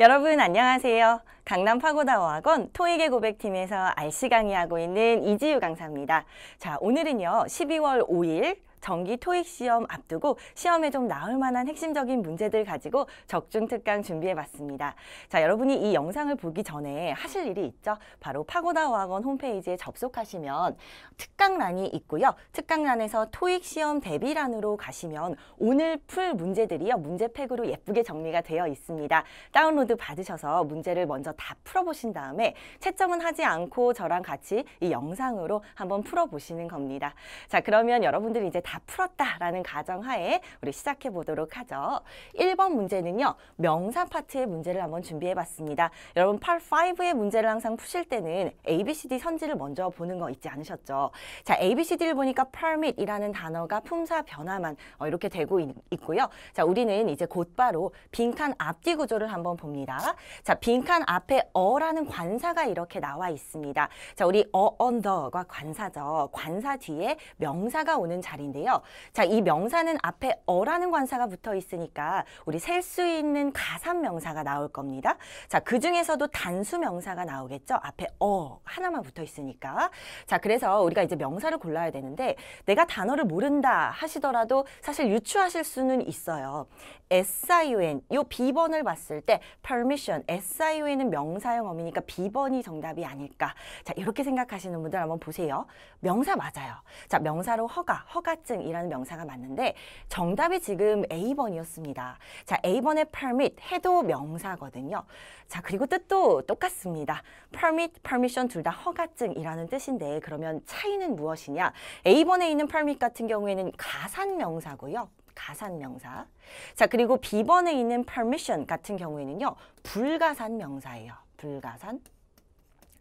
여러분 안녕하세요. 강남 파고다어학원 토익의 고백팀에서 알씨 강의하고 있는 이지유 강사입니다. 자, 오늘은요. 12월 5일 정기 토익 시험 앞두고 시험에 좀 나올 만한 핵심적인 문제들 가지고 적중 특강 준비해봤습니다. 자, 여러분이 이 영상을 보기 전에 하실 일이 있죠? 바로 파고다 어학원 홈페이지에 접속하시면 특강란이 있고요. 특강란에서 토익 시험 대비란으로 가시면 오늘 풀 문제들이요. 문제팩으로 예쁘게 정리가 되어 있습니다. 다운로드 받으셔서 문제를 먼저 다 풀어보신 다음에 채점은 하지 않고 저랑 같이 이 영상으로 한번 풀어보시는 겁니다. 자, 그러면 여러분들이 이제 다 풀었다라는 가정하에 우리 시작해 보도록 하죠. 1번 문제는요. 명사 파트의 문제를 한번 준비해 봤습니다. 여러분 팔 5의 문제를 항상 푸실 때는 ABCD 선지를 먼저 보는 거 잊지 않으셨죠? 자, ABCD를 보니까 permit이라는 단어가 품사 변화만 어, 이렇게 되고 있, 고요 자, 우리는 이제 곧바로 빈칸 앞뒤 구조를 한번 봅니다. 자, 빈칸 앞에 어라는 관사가 이렇게 나와 있습니다. 자, 우리 어, 언더가 관사죠. 관사 뒤에 명사가 오는 자리인데요. 명데요 자, 이 명사는 앞에 어라는 관사가 붙어 있으니까 우리 셀 수 있는 가산 명사가 나올 겁니다. 자, 그 중에서도 단수 명사가 나오겠죠. 앞에 어 하나만 붙어 있으니까. 자, 그래서 우리가 이제 명사를 골라야 되는데 내가 단어를 모른다 하시더라도 사실 유추하실 수는 있어요. SION, 요 B번을 봤을 때 permission, SION은 명사형 어미니까 B번이 정답이 아닐까. 자, 이렇게 생각하시는 분들 한번 보세요. 명사 맞아요. 자, 명사로 허가, 허가 통증이라는 명사가 맞는데 정답이 지금 A번이었습니다. 자, A번의 permit, 해도 명사거든요. 자, 그리고 뜻도 똑같습니다. permit, permission 둘 다 허가증이라는 뜻인데 그러면 차이는 무엇이냐? A번에 있는 permit 같은 경우에는 가산 명사고요. 가산 명사. 자, 그리고 B번에 있는 permission 같은 경우에는요. 불가산 명사예요. 불가산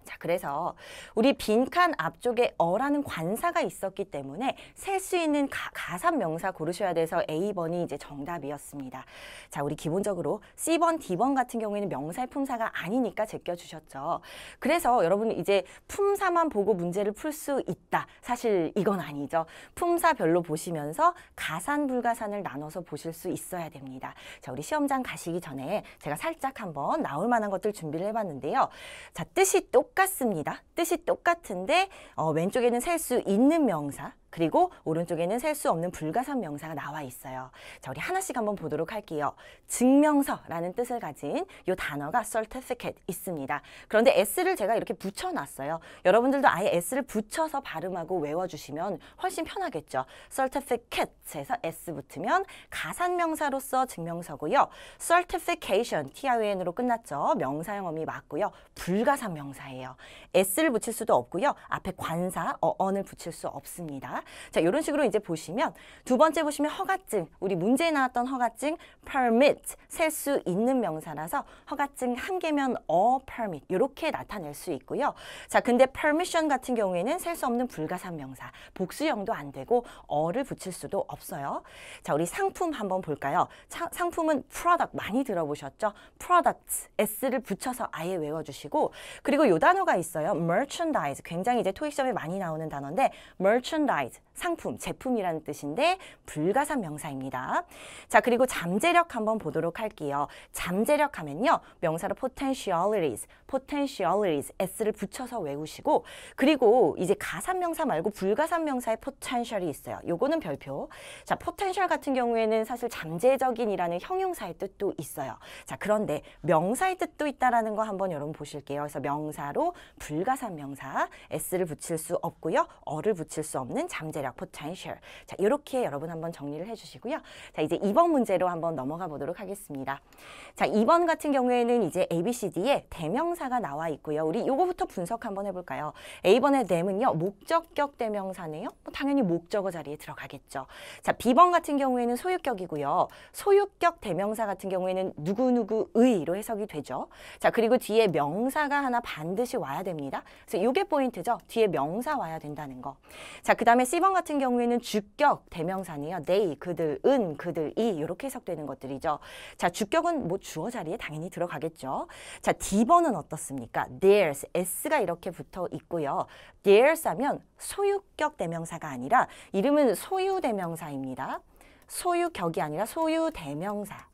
자, 그래서 우리 빈칸 앞쪽에 어라는 관사가 있었기 때문에 셀 수 있는 가, 산 명사 고르셔야 돼서 A번이 이제 정답이었습니다. 자, 우리 기본적으로 C번, D번 같은 경우에는 명사의 품사가 아니니까 제껴주셨죠. 그래서 여러분 이제 품사만 보고 문제를 풀 수 있다. 사실 이건 아니죠. 품사별로 보시면서 가산, 불가산을 나눠서 보실 수 있어야 됩니다. 자, 우리 시험장 가시기 전에 제가 살짝 한번 나올 만한 것들 준비를 해봤는데요. 자, 뜻이 똑 똑같습니다. 뜻이 똑같은데 어, 왼쪽에는 셀 수 있는 명사, 그리고 오른쪽에는 셀 수 없는 불가산 명사가 나와 있어요. 자, 우리 하나씩 한번 보도록 할게요. 증명서라는 뜻을 가진 이 단어가 certificate 있습니다. 그런데 S를 제가 이렇게 붙여놨어요. 여러분들도 아예 S를 붙여서 발음하고 외워주시면 훨씬 편하겠죠. certificate에서 S 붙으면 가산명사로서 증명서고요. certification, t i n 으로 끝났죠. 명사형 어미 맞고요. 불가산 명사예요. S를 붙일 수도 없고요. 앞에 관사, 어언을 붙일 수 없습니다. 자, 이런 식으로 이제 보시면 두 번째 보시면 허가증. 우리 문제에 나왔던 허가증 permit 셀 수 있는 명사라서 허가증 한 개면 어 permit 이렇게 나타낼 수 있고요. 자, 근데 permission 같은 경우에는 셀 수 없는 불가산 명사. 복수형도 안 되고 어를 붙일 수도 없어요. 자, 우리 상품 한번 볼까요? 차, 상품은 product 많이 들어보셨죠? products s를 붙여서 아예 외워 주시고 그리고 요 단어가 있어요. merchandise 굉장히 이제 토익점에 많이 나오는 단어인데 merchandise m e r d s 상품, 제품이라는 뜻인데 불가산 명사입니다. 자, 그리고 잠재력 한번 보도록 할게요. 잠재력 하면요. 명사로 potentialities, potentialities s를 붙여서 외우시고 그리고 이제 가산명사 말고 불가산명사의 potential이 있어요. 요거는 별표. 자, potential 같은 경우에는 사실 잠재적인이라는 형용사의 뜻도 있어요. 자, 그런데 명사의 뜻도 있다라는 거 한번 여러분 보실게요. 그래서 명사로 불가산명사 s를 붙일 수 없고요. 어를 붙일 수 없는 잠재력 potential. 자, 요렇게 여러분 한번 정리를 해주시고요. 자, 이제 2번 문제로 한번 넘어가 보도록 하겠습니다. 자, 2번 같은 경우에는 이제 ABCD의 대명사 대명사가 나와 있고요. 우리 요거부터 분석 한번 해볼까요? A번의 램은요. 목적격 대명사네요. 뭐 당연히 목적어 자리에 들어가겠죠. 자, B번 같은 경우에는 소유격이고요. 소유격 대명사 같은 경우에는 누구누구의로 해석이 되죠. 자, 그리고 뒤에 명사가 하나 반드시 와야 됩니다. 그래서 요게 포인트죠. 뒤에 명사 와야 된다는 거. 자, 그 다음에 C번 같은 경우에는 주격 대명사네요. they, 그들, 은, 그들, 이요렇게 해석되는 것들이죠. 자, 주격은 뭐 주어 자리에 당연히 들어가겠죠. 자, D번은 어떤 어떻습니까? theirs, s가 이렇게 붙어 있고요. theirs 하면 소유격 대명사가 아니라 이름은 소유 대명사입니다. 소유격이 아니라 소유 대명사.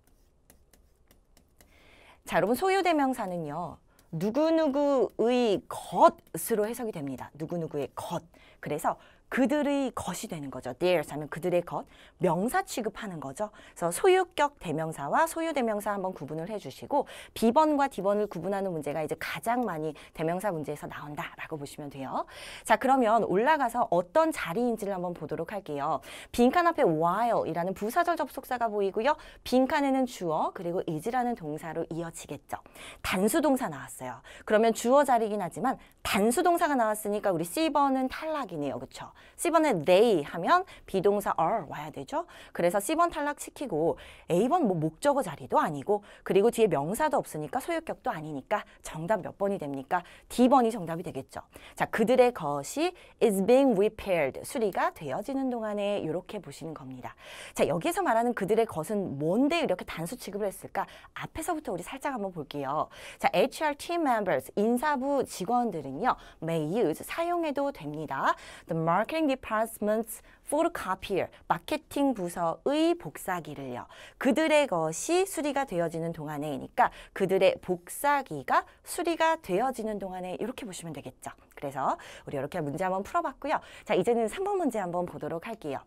자, 여러분 소유 대명사는요. 누구누구의 것으로 해석이 됩니다. 누구누구의 것. 그래서 그들의 것이 되는 거죠. theirs 하면 그들의 것, 명사 취급하는 거죠. 그래서 소유격 대명사와 소유 대명사 한번 구분을 해주시고 비번과 디번을 구분하는 문제가 이제 가장 많이 대명사 문제에서 나온다라고 보시면 돼요. 자 그러면 올라가서 어떤 자리인지를 한번 보도록 할게요. 빈칸 앞에 while이라는 부사절 접속사가 보이고요. 빈칸에는 주어 그리고 is라는 동사로 이어지겠죠. 단수 동사 나왔어요. 그러면 주어 자리긴 하지만 단수 동사가 나왔으니까 우리 C번은 탈락이네요. 그렇죠? C번에 they 하면 비동사 are 와야 되죠. 그래서 C번 탈락시키고 A번 뭐 목적어 자리도 아니고 그리고 뒤에 명사도 없으니까 소유격도 아니니까 정답 몇 번이 됩니까? D번이 정답이 되겠죠. 자, 그들의 것이 is being repaired 수리가 되어지는 동안에 이렇게 보시는 겁니다. 자, 여기에서 말하는 그들의 것은 뭔데 이렇게 단수 취급을 했을까? 앞에서부터 우리 살짝 한번 볼게요. 자, HR team members 인사부 직원들은요. may use 사용해도 됩니다. The mark m a r 디 e t i n g d e p a r 마케팅 부서의 복사기를요. 그들의 것이 수리가 되어지는 동안에니까 이 그들의 복사기가 수리가 되어지는 동안에 이렇게 보시면 되겠죠. 그래서 우리 이렇게 문제 한번 풀어봤고요. 자, 이제는 3번 문제 한번 보도록 할게요.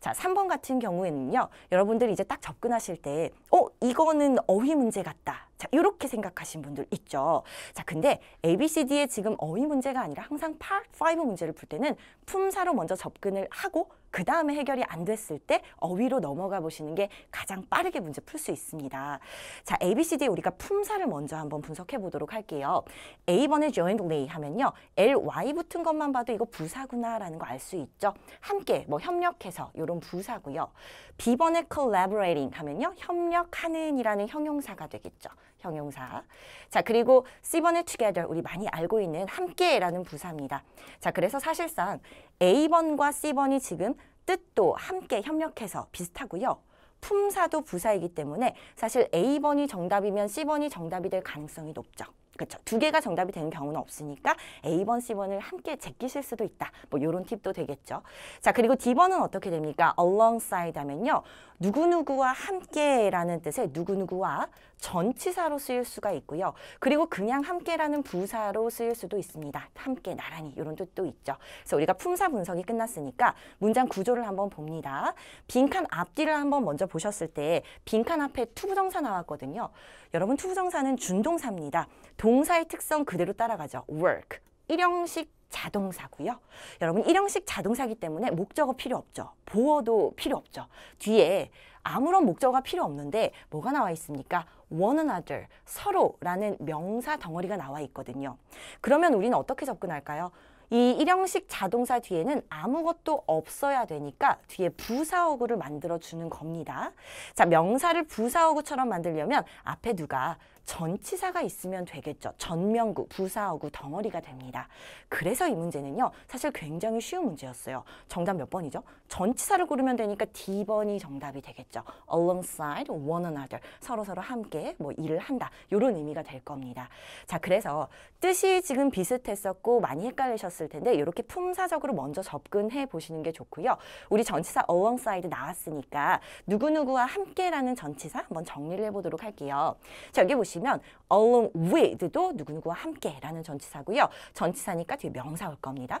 자, 3번 같은 경우에는요. 여러분들이 이제 딱 접근하실 때 어, 이거는 어휘 문제 같다. 자, 이렇게 생각하신 분들 있죠. 자, 근데 ABCD의 지금 어휘 문제가 아니라 항상 Part 5 문제를 풀 때는 품사로 먼저 접근을 하고 그 다음에 해결이 안 됐을 때 어휘로 넘어가 보시는 게 가장 빠르게 문제 풀 수 있습니다. 자, ABCD 우리가 품사를 먼저 한번 분석해 보도록 할게요. A번에 jointly 하면요. ly 붙은 것만 봐도 이거 부사구나라는 거 알 수 있죠. 함께 뭐 협력해서 이런 부사고요. B번에 collaborating 하면요. 협력하는이라는 형용사가 되겠죠. 형용사. 자, 그리고 C번의 together, 우리 많이 알고 있는 함께라는 부사입니다. 자, 그래서 사실상 A번과 C번이 지금 뜻도 함께 협력해서 비슷하고요. 품사도 부사이기 때문에 사실 A번이 정답이면 C번이 정답이 될 가능성이 높죠. 그렇죠. 두 개가 정답이 되는 경우는 없으니까 A번, C번을 함께 제끼실 수도 있다. 뭐 이런 팁도 되겠죠. 자, 그리고 D번은 어떻게 됩니까? alongside 하면요. 누구누구와 함께라는 뜻의 누구누구와 전치사로 쓰일 수가 있고요. 그리고 그냥 함께라는 부사로 쓰일 수도 있습니다. 함께, 나란히 이런 뜻도 있죠. 그래서 우리가 품사 분석이 끝났으니까 문장 구조를 한번 봅니다. 빈칸 앞뒤를 한번 먼저 보셨을 때 빈칸 앞에 투부정사 나왔거든요. 여러분 투부정사는 준동사입니다. 동사의 특성 그대로 따라가죠. work. 일형식 자동사고요. 여러분 일형식 자동사기 때문에 목적어 필요 없죠. 보어도 필요 없죠. 뒤에 아무런 목적어가 필요 없는데 뭐가 나와 있습니까? one another, 서로라는 명사 덩어리가 나와 있거든요. 그러면 우리는 어떻게 접근할까요? 이 일형식 자동사 뒤에는 아무것도 없어야 되니까 뒤에 부사어구를 만들어주는 겁니다. 자, 명사를 부사어구처럼 만들려면 앞에 누가 전치사가 있으면 되겠죠. 전명구, 부사어구, 덩어리가 됩니다. 그래서 이 문제는요. 사실 굉장히 쉬운 문제였어요. 정답 몇 번이죠? 전치사를 고르면 되니까 D번이 정답이 되겠죠. alongside one another. 서로서로 함께 뭐 일을 한다. 이런 의미가 될 겁니다. 자, 그래서 뜻이 지금 비슷했었고 많이 헷갈리셨을 텐데 이렇게 품사적으로 먼저 접근해 보시는 게 좋고요. 우리 전치사 alongside 나왔으니까 누구누구와 함께라는 전치사 한번 정리를 해보도록 할게요. 자, 여기 보시면 along with도 누구누구와 함께라는 전치사고요. 전치사니까 뒤에 명사 올 겁니다.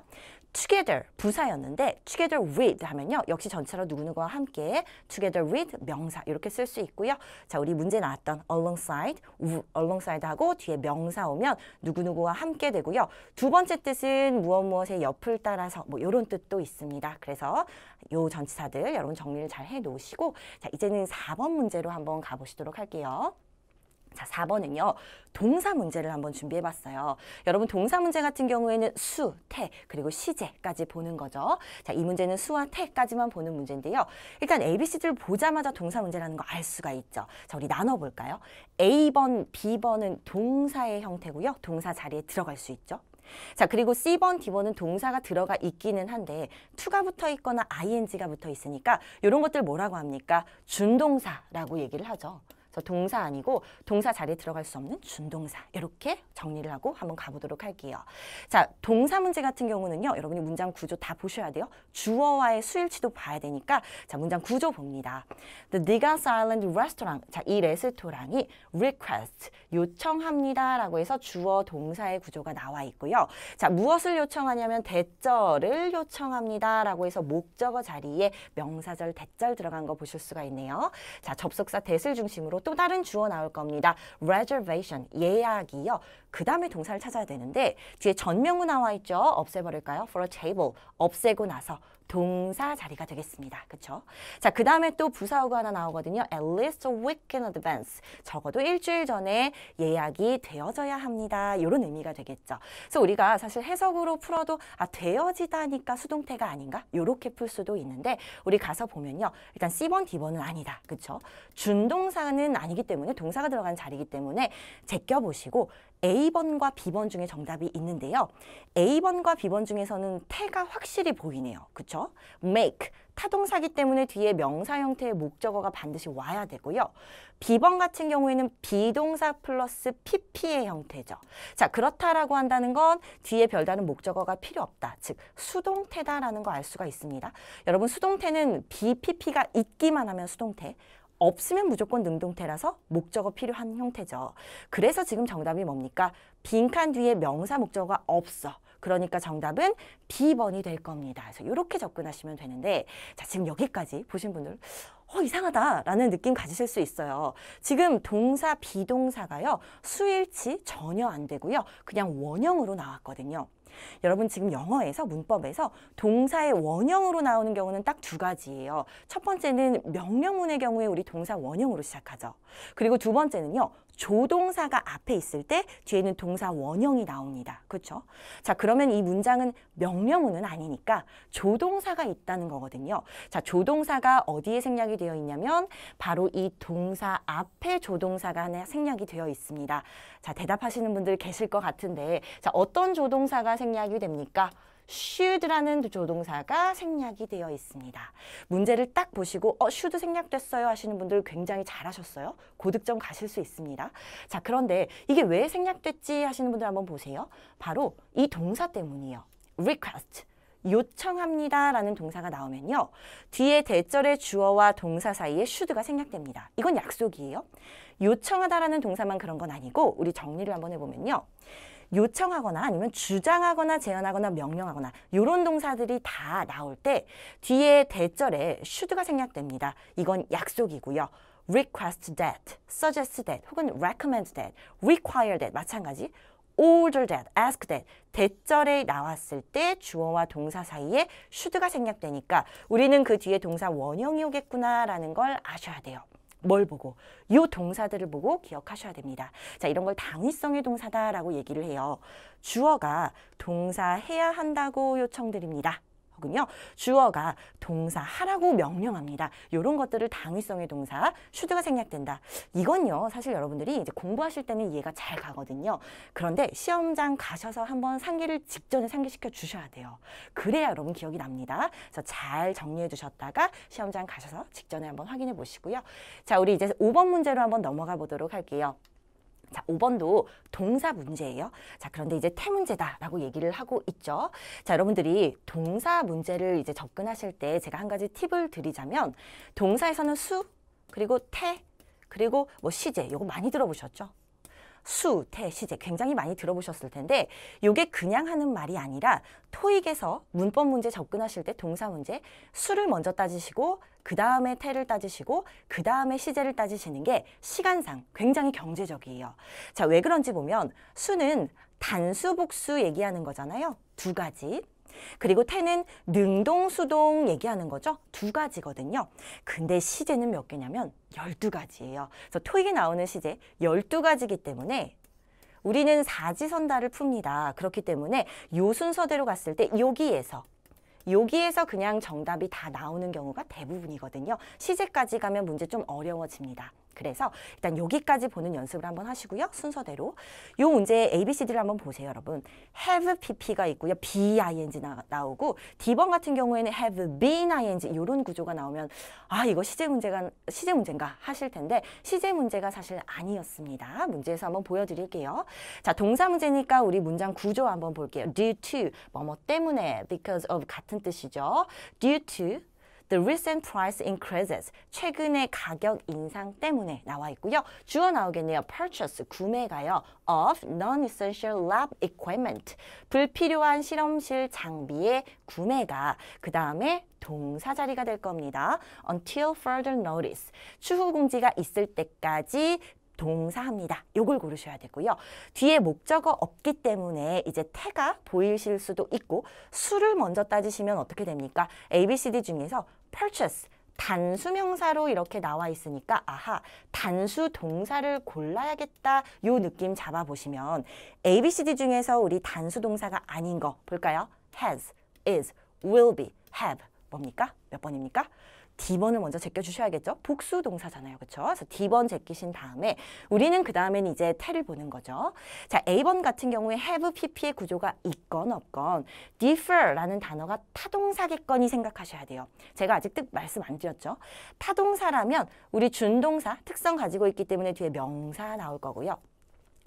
together 부사였는데 together with 하면 경우요 역시 전체로 누구누구와 함께 together with 명사 이렇게 쓸 수 있고요. 자, 우리 문제 나왔던 alongside, alongside 하고 뒤에 명사 오면 누구누구와 함께 되고요. 두 번째 뜻은 무엇 무엇의 옆을 따라서 뭐 이런 뜻도 있습니다. 그래서 요 전치사들 여러분 정리를 잘 해놓으시고 자, 이제는 4번 문제로 한번 가보시도록 할게요. 자, 4번은요. 동사 문제를 한번 준비해 봤어요. 여러분 동사 문제 같은 경우에는 수, 태, 그리고 시제까지 보는 거죠. 자, 이 문제는 수와 태까지만 보는 문제인데요. 일단 ABC를 보자마자 동사 문제라는 거 알 수가 있죠. 자, 우리 나눠 볼까요? A번, B번은 동사의 형태고요. 동사 자리에 들어갈 수 있죠. 자 그리고 C번, D번은 동사가 들어가 있기는 한데 투가 붙어 있거나 ing가 붙어 있으니까 이런 것들 뭐라고 합니까? 준동사라고 얘기를 하죠. 그래서 동사 아니고 동사 자리에 들어갈 수 없는 준동사 이렇게 정리를 하고 한번 가보도록 할게요. 자, 동사 문제 같은 경우는요. 여러분이 문장 구조 다 보셔야 돼요. 주어와의 수일치도 봐야 되니까 자, 문장 구조 봅니다. The Digas Island Restaurant 자, 이 레스토랑이 request 요청합니다 라고 해서 주어 동사의 구조가 나와 있고요. 자, 무엇을 요청하냐면 대절을 요청합니다 라고 해서 목적어 자리에 명사절 대절 들어간 거 보실 수가 있네요. 자, 접속사 대을 중심으로 또 다른 주어 나올 겁니다. reservation, 예약이요. 그 다음에 동사를 찾아야 되는데 뒤에 전명구 나와 있죠. 없애버릴까요? for a table, 없애고 나서 동사 자리가 되겠습니다. 그렇죠? 자, 그 다음에 또 부사어가 하나 나오거든요. At least a week in advance. 적어도 일주일 전에 예약이 되어져야 합니다. 이런 의미가 되겠죠. 그래서 우리가 사실 해석으로 풀어도 아, 되어지다니까 수동태가 아닌가? 이렇게 풀 수도 있는데 우리 가서 보면요. 일단 C번, D번은 아니다. 그렇죠? 준동사는 아니기 때문에 동사가 들어간 자리이기 때문에 제껴보시고 A번과 B번 중에 정답이 있는데요. A번과 B번 중에서는 태가 확실히 보이네요. 그쵸? make, 타동사기 때문에 뒤에 명사 형태의 목적어가 반드시 와야 되고요. B번 같은 경우에는 비동사 플러스 PP의 형태죠. 자, 그렇다라고 한다는 건 뒤에 별다른 목적어가 필요 없다. 즉, 수동태다라는 거 알 수가 있습니다. 여러분, 수동태는 BPP가 있기만 하면 수동태, 없으면 무조건 능동태라서 목적어 필요한 형태죠. 그래서 지금 정답이 뭡니까? 빈칸 뒤에 명사 목적어가 없어. 그러니까 정답은 B번이 될 겁니다. 그래서 이렇게 접근하시면 되는데 자 지금 여기까지 보신 분들 어 이상하다라는 느낌 가지실 수 있어요. 지금 동사, 비동사가요. 수일치 전혀 안 되고요. 그냥 원형으로 나왔거든요. 여러분 지금 영어에서 문법에서 동사의 원형으로 나오는 경우는 딱 두 가지예요. 첫 번째는 명령문의 경우에 우리 동사 원형으로 시작하죠. 그리고 두 번째는요. 조동사가 앞에 있을 때 뒤에는 동사 원형이 나옵니다. 그렇죠? 자, 그러면 이 문장은 명령문은 아니니까 조동사가 있다는 거거든요. 자, 조동사가 어디에 생략이 되어 있냐면 바로 이 동사 앞에 조동사가 하나 생략이 되어 있습니다. 자, 대답하시는 분들 계실 것 같은데 자, 어떤 조동사가 생략이 됩니까? should라는 조동사가 생략이 되어 있습니다. 문제를 딱 보시고 어 should 생략됐어요 하시는 분들 굉장히 잘하셨어요. 고득점 가실 수 있습니다. 자 그런데 이게 왜 생략됐지 하시는 분들 한번 보세요. 바로 이 동사 때문이에요. request. 요청합니다 라는 동사가 나오면요. 뒤에 대절의 주어와 동사 사이에 should가 생략됩니다. 이건 약속이에요. 요청하다 라는 동사만 그런 건 아니고 우리 정리를 한번 해보면요. 요청하거나 아니면 주장하거나 제안하거나 명령하거나 이런 동사들이 다 나올 때 뒤에 대절에 should가 생략됩니다. 이건 약속이고요. request that, suggest that, 혹은 recommend that, require that 마찬가지 order that, ask that 대절에 나왔을 때 주어와 동사 사이에 should가 생략되니까 우리는 그 뒤에 동사 원형이 오겠구나라는 걸 아셔야 돼요. 뭘 보고 요 동사들을 보고 기억하셔야 됩니다. 자 이런 걸 당위성의 동사다라고 얘기를 해요. 주어가 동사해야 한다고 요청드립니다. 혹은요 주어가 동사하라고 명령합니다. 이런 것들을 당위성의 동사, 슈드가 생략된다. 이건요 사실 여러분들이 이제 공부하실 때는 이해가 잘 가거든요. 그런데 시험장 가셔서 한번 상기를 직전에 상기시켜 주셔야 돼요. 그래야 여러분 기억이 납니다. 그래서 잘 정리해 주셨다가 시험장 가셔서 직전에 한번 확인해 보시고요. 자 우리 이제 5번 문제로 한번 넘어가 보도록 할게요. 자, 5번도 동사 문제예요. 자, 그런데 이제 태문제다라고 얘기를 하고 있죠. 자, 여러분들이 동사 문제를 이제 접근하실 때 제가 한 가지 팁을 드리자면 동사에서는 수, 그리고 태, 그리고 뭐 시제, 요거 많이 들어보셨죠? 수, 태, 시제 굉장히 많이 들어보셨을 텐데 이게 그냥 하는 말이 아니라 토익에서 문법 문제 접근하실 때 동사 문제 수를 먼저 따지시고 그 다음에 태를 따지시고 그 다음에 시제를 따지시는 게 시간상 굉장히 경제적이에요. 자, 왜 그런지 보면 수는 단수 복수 얘기하는 거잖아요. 두 가지 그리고 태는 능동, 수동 얘기하는 거죠. 두 가지거든요. 근데 시제는 몇 개냐면 열두 가지예요 그래서 토익에 나오는 시제 열두 가지기 때문에 우리는 사지선다를 풉니다. 그렇기 때문에 요 순서대로 갔을 때 여기에서 여기에서 그냥 정답이 다 나오는 경우가 대부분이거든요. 시제까지 가면 문제 좀 어려워집니다. 그래서 일단 여기까지 보는 연습을 한번 하시고요. 순서대로. 요 문제 A, B, C, D를 한번 보세요, 여러분. have pp가 있고요. b ing 나, 나오고 D번 같은 경우에는 have been, ing 이런 구조가 나오면 아, 이거 시제 문제가 시제 문제인가 하실 텐데 시제 문제가 사실 아니었습니다. 문제에서 한번 보여드릴게요. 자, 동사 문제니까 우리 문장 구조 한번 볼게요. due to, 뭐 뭐 때문에, because of 같은 뜻이죠. due to The recent price increases. 최근의 가격 인상 때문에 나와 있고요. 주어 나오겠네요. Purchase, 구매가요. Of non-essential lab equipment. 불필요한 실험실 장비의 구매가. 그 다음에 동사 자리가 될 겁니다. Until further notice. 추후 공지가 있을 때까지 동사합니다. 요걸 고르셔야 되고요. 뒤에 목적어 없기 때문에 이제 태가 보이실 수도 있고 수를 먼저 따지시면 어떻게 됩니까? A, B, C, D 중에서 purchase, 단수명사로 이렇게 나와 있으니까 아하 단수 동사를 골라야겠다 요 느낌 잡아보시면 A, B, C, D 중에서 우리 단수 동사가 아닌 거 볼까요? has, is, will be, have 뭡니까? 몇 번입니까? D번을 먼저 제껴주셔야겠죠? 복수 동사잖아요. 그렇죠? 그래서 D번 제끼신 다음에 우리는 그 다음엔 이제 테를 보는 거죠. 자, A번 같은 경우에 have, pp의 구조가 있건 없건 d i f e r 라는 단어가 타동사겠거니 생각하셔야 돼요. 제가 아직 뜻 말씀 안 드렸죠? 타동사라면 우리 준동사 특성 가지고 있기 때문에 뒤에 명사 나올 거고요.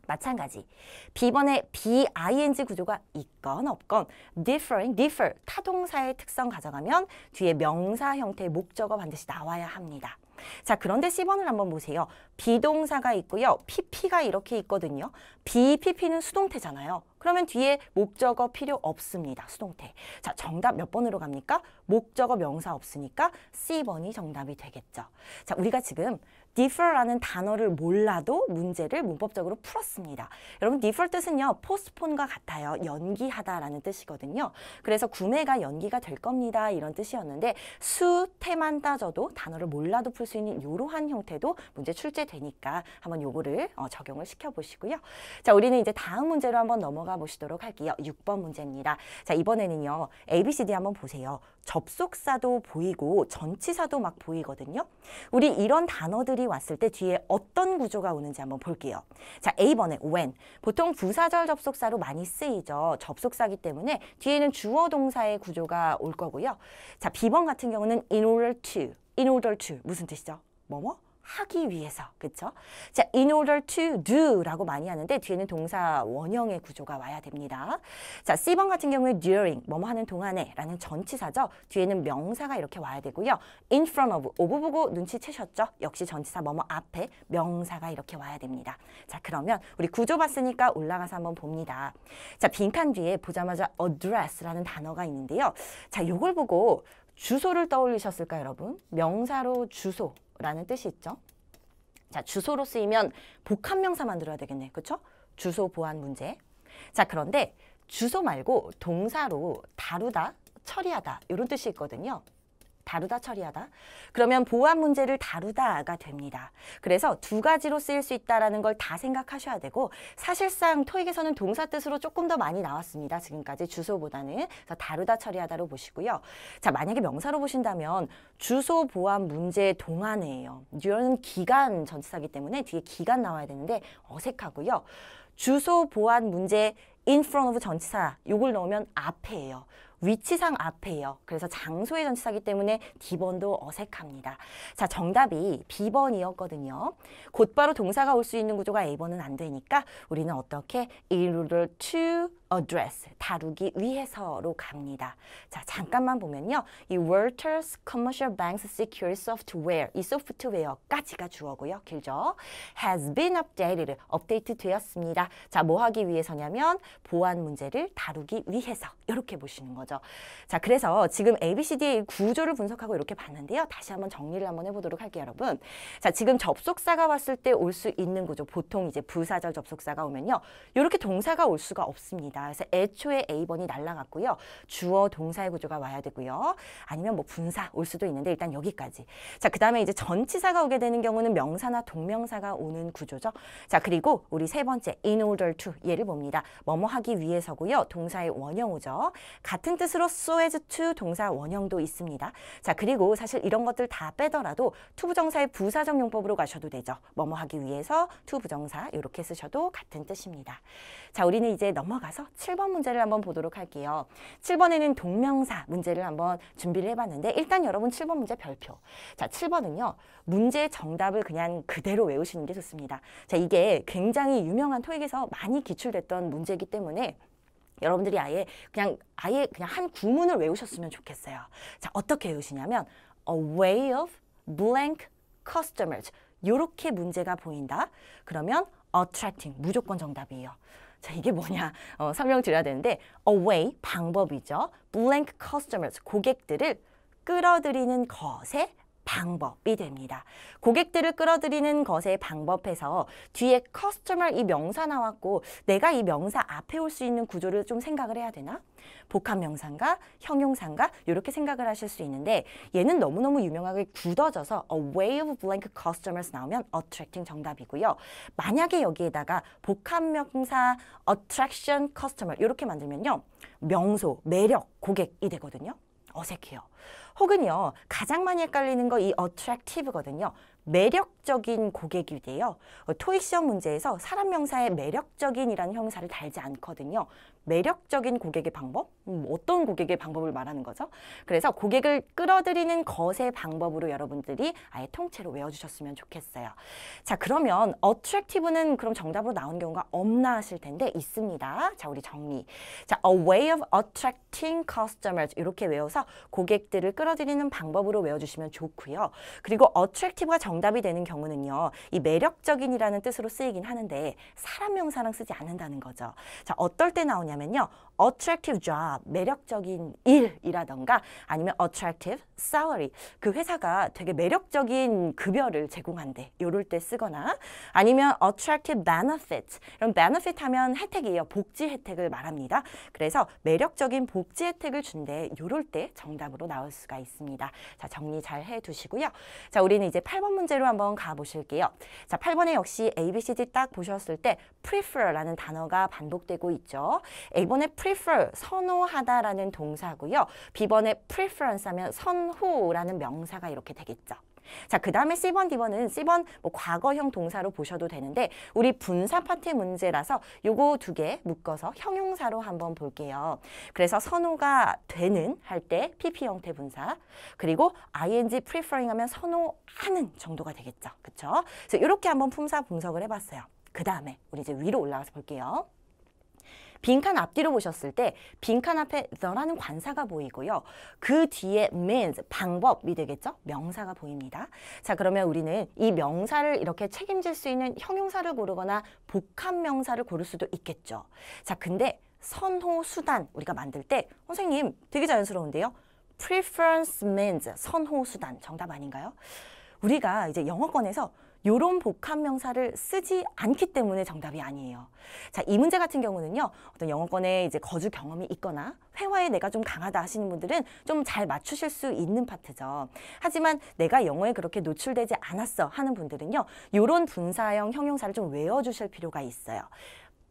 마찬가지. B번의 BING 구조가 있건 없건 differing, differ, 타동사의 특성 가져가면 뒤에 명사 형태의 목적어 반드시 나와야 합니다. 자 그런데 C번을 한번 보세요. 비동사가 있고요. PP가 이렇게 있거든요. BPP는 수동태잖아요. 그러면 뒤에 목적어 필요 없습니다. 수동태. 자 정답 몇 번으로 갑니까? 목적어 명사 없으니까 C번이 정답이 되겠죠. 자 우리가 지금 defer라는 단어를 몰라도 문제를 문법적으로 풀었습니다. 여러분 defer 뜻은요. 포스폰과 같아요. 연기하다라는 뜻이거든요. 그래서 구매가 연기가 될 겁니다. 이런 뜻이었는데 수, 태만 따져도 단어를 몰라도 풀 수 있는 이러한 형태도 문제 출제되니까 한번 요거를 어, 적용을 시켜보시고요. 자, 우리는 이제 다음 문제로 한번 넘어가 보시도록 할게요. 6번 문제입니다. 자, 이번에는요. ABCD 한번 보세요. 접속사도 보이고 전치사도 막 보이거든요. 우리 이런 단어들이 왔을 때 뒤에 어떤 구조가 오는지 한번 볼게요. 자, A번에 when. 보통 부사절 접속사로 많이 쓰이죠. 접속사기 때문에 뒤에는 주어 동사의 구조가 올 거고요. 자, B번 같은 경우는 in order to. in order to. 무슨 뜻이죠? 뭐뭐? 하기 위해서 그쵸 자, in order to do라고 많이 하는데 뒤에는 동사 원형의 구조가 와야 됩니다. 자, C번 같은 경우에 during 뭐뭐 하는 동안에라는 전치사죠. 뒤에는 명사가 이렇게 와야 되고요. in front of 오브 보고 눈치채셨죠? 역시 전치사 뭐뭐 앞에 명사가 이렇게 와야 됩니다. 자, 그러면 우리 구조 봤으니까 올라가서 한번 봅니다. 자, 빈칸 뒤에 보자마자 address라는 단어가 있는데요. 자, 요걸 보고 주소를 떠올리셨을까요, 여러분? 명사로 주소 라는 뜻이 있죠. 자, 주소로 쓰이면 복합명사 만들어야 되겠네. 그렇죠? 주소 보완 문제. 자, 그런데 주소 말고 동사로 다루다, 처리하다 이런 뜻이 있거든요. 다루다 처리하다. 그러면 보안 문제를 다루다가 됩니다. 그래서 두 가지로 쓰일 수 있다라는 걸 다 생각하셔야 되고 사실상 토익에서는 동사 뜻으로 조금 더 많이 나왔습니다. 지금까지 주소보다는 다루다 처리하다로 보시고요. 자 만약에 명사로 보신다면 주소 보안 문제 동안에요 뉴런은 기간 전치사기 때문에 뒤에 기간 나와야 되는데 어색하고요. 주소 보안 문제 in front of 전치사 요걸 넣으면 앞에예요. 위치상 앞에요. 그래서 장소의 전치사기 때문에 D번도 어색합니다. 자, 정답이 B번이었거든요. 곧바로 동사가 올 수 있는 구조가 A번은 안 되니까 우리는 어떻게 이루를 to address, 다루기 위해서로 갑니다. 자, 잠깐만 보면요. 이 Walters Commercial Bank's Secure Software, 이 소프트웨어까지가 주어고요. 길죠? has been updated, 업데이트 되었습니다. 자, 뭐 하기 위해서냐면 보안 문제를 다루기 위해서 이렇게 보시는 거죠. 자, 그래서 지금 ABCD의 구조를 분석하고 이렇게 봤는데요. 다시 한번 정리를 한번 해보도록 할게요, 여러분. 자, 지금 접속사가 왔을 때 올 수 있는 구조, 보통 이제 부사절 접속사가 오면요. 이렇게 동사가 올 수가 없습니다. 있니다 그래서 애초에 A번이 날라갔고요. 주어 동사의 구조가 와야 되고요. 아니면 뭐 분사 올 수도 있는데 일단 여기까지. 자, 그 다음에 이제 전치사가 오게 되는 경우는 명사나 동명사가 오는 구조죠. 자, 그리고 우리 세 번째 in order to 예를 봅니다. 뭐뭐 하기 위해서고요. 동사의 원형오죠. 같은 뜻으로 so as to 동사 원형도 있습니다. 자, 그리고 사실 이런 것들 다 빼더라도 to 부정사의 부사적 용법으로 가셔도 되죠. 뭐뭐 하기 위해서 to 부정사 이렇게 쓰셔도 같은 뜻입니다. 자, 우리는 이제 넘어가서 7번 문제를 한번 보도록 할게요. 7번에는 동명사 문제를 한번 준비를 해봤는데 일단 여러분 7번 문제 별표. 자, 7번은요. 문제 정답을 그냥 그대로 외우시는 게 좋습니다. 자, 이게 굉장히 유명한 토익에서 많이 기출됐던 문제이기 때문에 여러분들이 아예 그냥 아예 그냥 한 구문을 외우셨으면 좋겠어요. 자, 어떻게 외우시냐면 a way of blank customers 요렇게 문제가 보인다. 그러면 attracting 무조건 정답이에요. 자, 이게 뭐냐 어, 설명드려야 되는데 away 방법이죠. blank customers 고객들을 끌어들이는 것에 방법이 됩니다. 고객들을 끌어들이는 것의 방법에서 뒤에 customer 이 명사 나왔고 내가 이 명사 앞에 올 수 있는 구조를 좀 생각을 해야 되나? 복합 명사인가 형용사인가 이렇게 생각을 하실 수 있는데 얘는 너무너무 유명하게 굳어져서 a way of blank customers 나오면 attracting 정답이고요. 만약에 여기에다가 복합 명사 attraction customer 이렇게 만들면요. 명소, 매력, 고객이 되거든요. 어색해요. 혹은요 가장 많이 헷갈리는 거 이 attractive거든요. 매력적인 고객이 돼요. 토익 시험 문제에서 사람 명사에 매력적인이라는 형사를 달지 않거든요. 매력적인 고객의 방법? 음, 어떤 고객의 방법을 말하는 거죠? 그래서 고객을 끌어들이는 것의 방법으로 여러분들이 아예 통째로 외워주셨으면 좋겠어요. 자, 그러면 attractive는 그럼 정답으로 나온 경우가 없나 하실 텐데 있습니다. 자, 우리 정리. 자, a way of attracting customers 이렇게 외워서 고객들을 끌어들이는 방법으로 외워주시면 좋고요. 그리고 attractive가 정답이 되는 경우는요. 이 매력적인이라는 뜻으로 쓰이긴 하는데 사람 명사랑 쓰지 않는다는 거죠. 자, 어떨 때나오냐 뭐냐면요. attractive job, 매력적인 일이라던가 아니면 attractive salary, 그 회사가 되게 매력적인 급여를 제공한대. 요럴 때 쓰거나 아니면 attractive benefit, 이런 benefit 하면 혜택이에요. 복지 혜택을 말합니다. 그래서 매력적인 복지 혜택을 준대. 요럴 때 정답으로 나올 수가 있습니다. 자, 정리 잘 해두시고요. 자, 우리는 이제 8번 문제로 한번 가보실게요. 자, 8번에 역시 A, B, C, D 딱 보셨을 때 prefer라는 단어가 반복되고 있죠. A번에 pre prefer, 선호하다라는 동사고요. 비번의 preference 하면 선호라는 명사가 이렇게 되겠죠. 자, 그 다음에 C번, D번은 C번 뭐 과거형 동사로 보셔도 되는데 우리 분사 파트 의 문제라서 요거 두 개 묶어서 형용사로 한번 볼게요. 그래서 선호가 되는 할 때 PP 형태 분사 그리고 ing preferring 하면 선호하는 정도가 되겠죠. 그쵸 그래서 이렇게 한번 품사 분석을 해봤어요. 그 다음에 우리 이제 위로 올라가서 볼게요. 빈칸 앞뒤로 보셨을 때 빈칸 앞에 the라는 관사가 보이고요. 그 뒤에 means, 방법이 되겠죠? 명사가 보입니다. 자, 그러면 우리는 이 명사를 이렇게 책임질 수 있는 형용사를 고르거나 복합명사를 고를 수도 있겠죠. 자, 근데 선호 수단 우리가 만들 때 선생님 되게 자연스러운데요. preference means 선호 수단 정답 아닌가요? 우리가 이제 영어권에서 요런 복합 명사를 쓰지 않기 때문에 정답이 아니에요. 자, 이 문제 같은 경우는요. 어떤 영어권에 이제 거주 경험이 있거나 회화에 내가 좀 강하다 하시는 분들은 좀 잘 맞추실 수 있는 파트죠. 하지만 내가 영어에 그렇게 노출되지 않았어 하는 분들은요. 요런 분사형 형용사를 좀 외워 주실 필요가 있어요.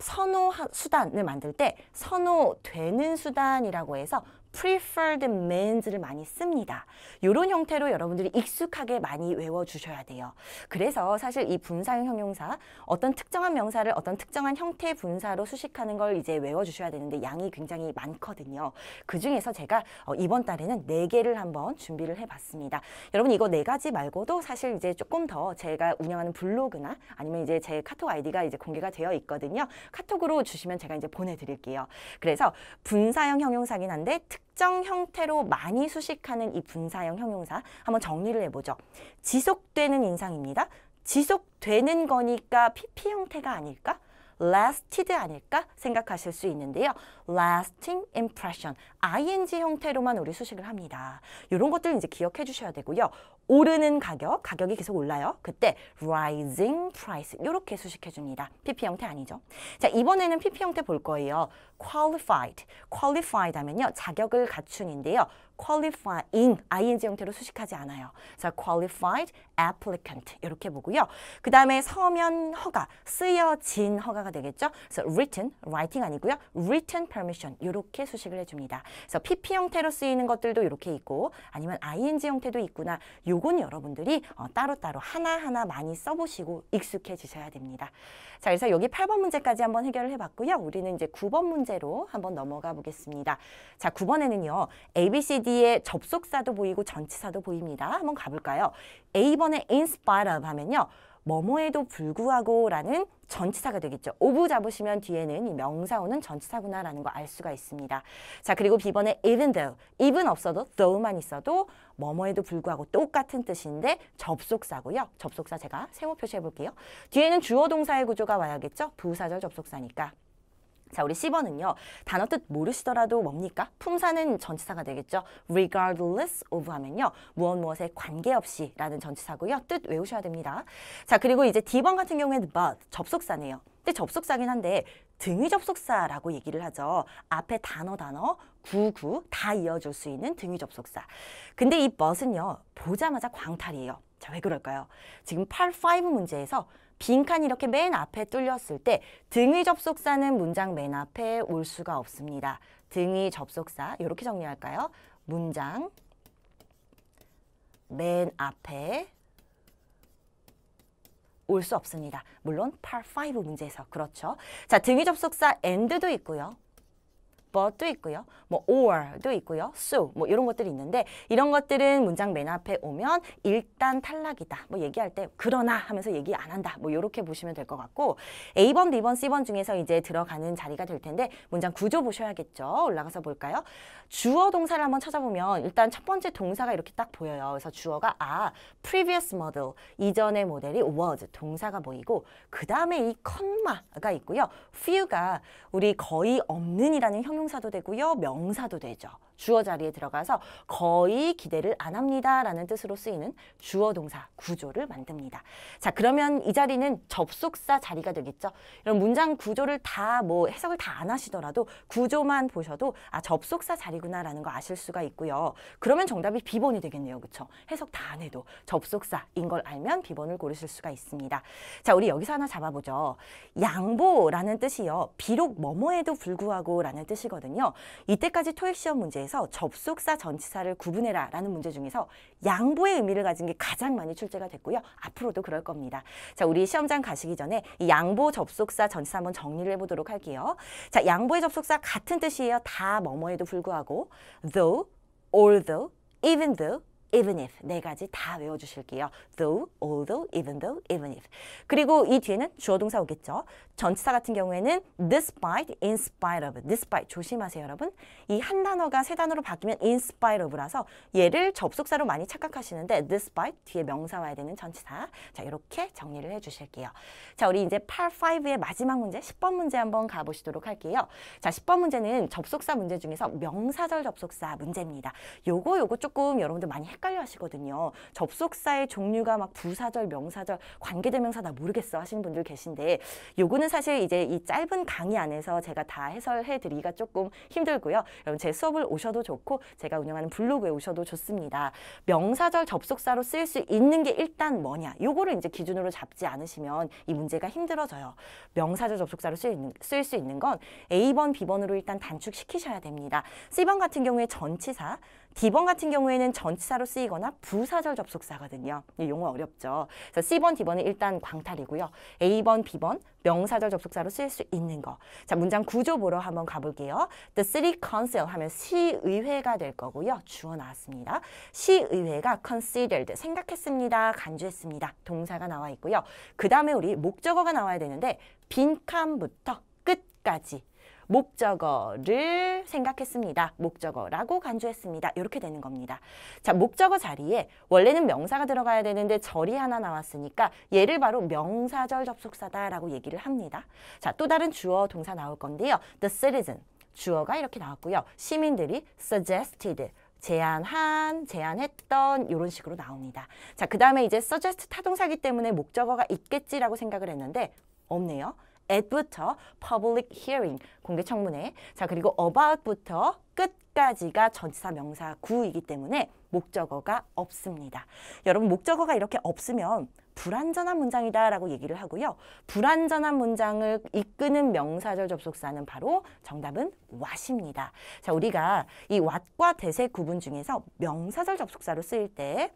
선호 수단을 만들 때 선호되는 수단이라고 해서 preferred mans를 많이 씁니다. 이런 형태로 여러분들이 익숙하게 많이 외워주셔야 돼요. 그래서 사실 이 분사형 형용사 어떤 특정한 명사를 어떤 특정한 형태의 분사로 수식하는 걸 이제 외워주셔야 되는데 양이 굉장히 많거든요. 그중에서 제가 어, 이번 달에는 4개를 한번 준비를 해봤습니다. 여러분 이거 4가지 말고도 사실 이제 조금 더 제가 운영하는 블로그나 아니면 이제 제 카톡 아이디가 이제 공개가 되어 있거든요. 카톡으로 주시면 제가 이제 보내드릴게요. 그래서 분사형 형용사긴 한데 특 특정 형태로 많이 수식하는 이 분사형 형용사 한번 정리를 해보죠. 지속되는 인상입니다. 지속되는 거니까 PP 형태가 아닐까? lasted 아닐까 생각하실 수 있는데요. lasting impression, ing 형태로만 우리 수식을 합니다. 이런 것들 이제 기억해 주셔야 되고요. 오르는 가격, 가격이 계속 올라요. 그때 rising price 이렇게 수식해 줍니다. PP 형태 아니죠. 자, 이번에는 PP 형태 볼 거예요. qualified. qualified 하면요. 자격을 갖춘인데요. qualifying, ing 형태로 수식하지 않아요. 자, qualified applicant 이렇게 보고요. 그 다음에 서면 허가, 쓰여진 허가가 되겠죠. 그래서 written, writing 아니고요. written permission 이렇게 수식을 해줍니다. 그래서 PP 형태로 쓰이는 것들도 이렇게 있고 아니면 ing 형태도 있구나. 요 요건 여러분들이 어, 따로따로 하나하나 많이 써보시고 익숙해지셔야 됩니다. 자, 그래서 여기 8번 문제까지 한번 해결을 해봤고요. 우리는 이제 9번 문제로 한번 넘어가 보겠습니다. 자, 9번에는요. A, B, C, D의 접속사도 보이고 전치사도 보입니다. 한번 가볼까요? A번에 in spite of 하면요. 뭐뭐에도 불구하고라는 전치사가 되겠죠. 오브 잡으시면 뒤에는 이 명사 오는 전치사구나라는 거 알 수가 있습니다. 자 그리고 비번에 even though, even 없어도 though만 있어도 뭐뭐에도 불구하고 똑같은 뜻인데 접속사고요. 접속사 제가 세모 표시해 볼게요. 뒤에는 주어 동사의 구조가 와야겠죠. 부사절 접속사니까. 자, 우리 10번은요. 단어 뜻 모르시더라도 뭡니까? 품사는 전치사가 되겠죠. regardless of 하면요. 무엇 무엇에 관계없이 라는 전치사고요. 뜻 외우셔야 됩니다. 자, 그리고 이제 D번 같은 경우에는 but, 접속사네요. 근데 접속사긴 한데 등위 접속사라고 얘기를 하죠. 앞에 단어 단어 구구 다 이어줄 수 있는 등위 접속사. 근데 이 but은요. 보자마자 광탈이에요. 자, 왜 그럴까요? 지금 8, 5 문제에서 빈칸이 이렇게 맨 앞에 뚫렸을 때등위 접속사는 문장 맨 앞에 올 수가 없습니다. 등의 접속사 이렇게 정리할까요? 문장 맨 앞에 올 수 없습니다. 물론 8, 5 문제에서 그렇죠. 자, 등의 접속사 and도 있고요. but도 뭐 있고요. 뭐 or도 있고요. so 뭐 이런 것들이 있는데 이런 것들은 문장 맨 앞에 오면 일단 탈락이다. 뭐 얘기할 때 그러나 하면서 얘기 안 한다. 뭐 이렇게 보시면 될 것 같고 A번, B번, C번 중에서 이제 들어가는 자리가 될 텐데 문장 구조 보셔야겠죠. 올라가서 볼까요? 주어 동사를 한번 찾아보면 일단 첫 번째 동사가 이렇게 딱 보여요. 그래서 주어가 아, previous model 이전의 모델이 was 동사가 보이고 그 다음에 이 컴마가 있고요. few가 우리 거의 없는이라는 형용 형용사도 되고요. 명사도 되죠. 주어 자리에 들어가서 거의 기대를 안 합니다라는 뜻으로 쓰이는 주어 동사 구조를 만듭니다. 자, 그러면 이 자리는 접속사 자리가 되겠죠. 이런 문장 구조를 다 뭐 해석을 다 안 하시더라도 구조만 보셔도 아, 접속사 자리구나라는 거 아실 수가 있고요. 그러면 정답이 비번이 되겠네요. 그렇죠? 해석 다 안 해도 접속사인 걸 알면 비번을 고르실 수가 있습니다. 자, 우리 여기서 하나 잡아보죠. 양보라는 뜻이요. 비록 뭐뭐에도 불구하고라는 뜻이거든요. 이때까지 토익 시험 문제 문제에서 접속사 전치사를 구분해라 라는 문제 중에서 양보의 의미를 가진 게 가장 많이 출제가 됐고요. 앞으로도 그럴 겁니다. 자, 우리 시험장 가시기 전에 이 양보 접속사 전치사 한번 정리를 해보도록 할게요. 자, 양보의 접속사 같은 뜻이에요. 다 뭐뭐에도 불구하고 though, although, even though, even if 네 가지 다 외워주실게요. though, although, even though, even if 그리고 이 뒤에는 주어동사 오겠죠. 전치사 같은 경우에는 despite, in spite of, despite 조심하세요 여러분. 이 한 단어가 세 단어로 바뀌면 in spite of라서 얘를 접속사로 많이 착각하시는데 despite 뒤에 명사 와야 되는 전치사. 자 이렇게 정리를 해주실게요. 자 우리 이제 8-5의 마지막 문제 10번 문제 한번 가보시도록 할게요. 자 10번 문제는 접속사 문제 중에서 명사절 접속사 문제입니다. 요거 요거 조금 여러분들 많이 헷갈려 하시거든요. 접속사의 종류가 막 부사절, 명사절, 관계대명사 나 모르겠어 하시는 분들 계신데 요거는 저는 사실 이제 이 짧은 강의 안에서 제가 다 해설해 드리기가 조금 힘들고요. 여러분 제 수업을 오셔도 좋고 제가 운영하는 블로그에 오셔도 좋습니다. 명사절 접속사로 쓰일 수 있는 게 일단 뭐냐. 요거를 이제 기준으로 잡지 않으시면 이 문제가 힘들어져요. 명사절 접속사로 쓰일, 쓰일 수 있는 건 A번, B번으로 일단 단축시키셔야 됩니다. C번 같은 경우에 전치사, D번 같은 경우에는 전치사로 쓰이거나 부사절 접속사거든요. 용어 어렵죠. 그래서 C번, D번은 일단 광탈이고요. A번, B번 명사절 접속사로 쓰일 수 있는 거. 자, 문장 구조 보러 한번 가볼게요. The city council 하면 시의회가 될 거고요. 주어 나왔습니다. 시의회가 considered, 생각했습니다, 간주했습니다. 동사가 나와 있고요. 그 다음에 우리 목적어가 나와야 되는데 빈칸부터 끝까지 목적어를 생각했습니다. 목적어라고 간주했습니다. 이렇게 되는 겁니다. 자, 목적어 자리에 원래는 명사가 들어가야 되는데 절이 하나 나왔으니까 얘를 바로 명사절 접속사다라고 얘기를 합니다. 자, 또 다른 주어 동사 나올 건데요. The citizen, 주어가 이렇게 나왔고요. 시민들이 suggested, 제안한, 제안했던 이런 식으로 나옵니다. 자, 그 다음에 이제 suggest 타동사기 때문에 목적어가 있겠지라고 생각을 했는데 없네요. at부터 public hearing 공개 청문회 자 그리고 about부터 끝까지가 전치사 명사 구이기 때문에 목적어가 없습니다. 여러분 목적어가 이렇게 없으면 불완전한 문장이다라고 얘기를 하고요. 불완전한 문장을 이끄는 명사절 접속사는 바로 정답은 왓입니다. 자, 우리가 이 왓과 대세 구분 중에서 명사절 접속사로 쓰일 때왓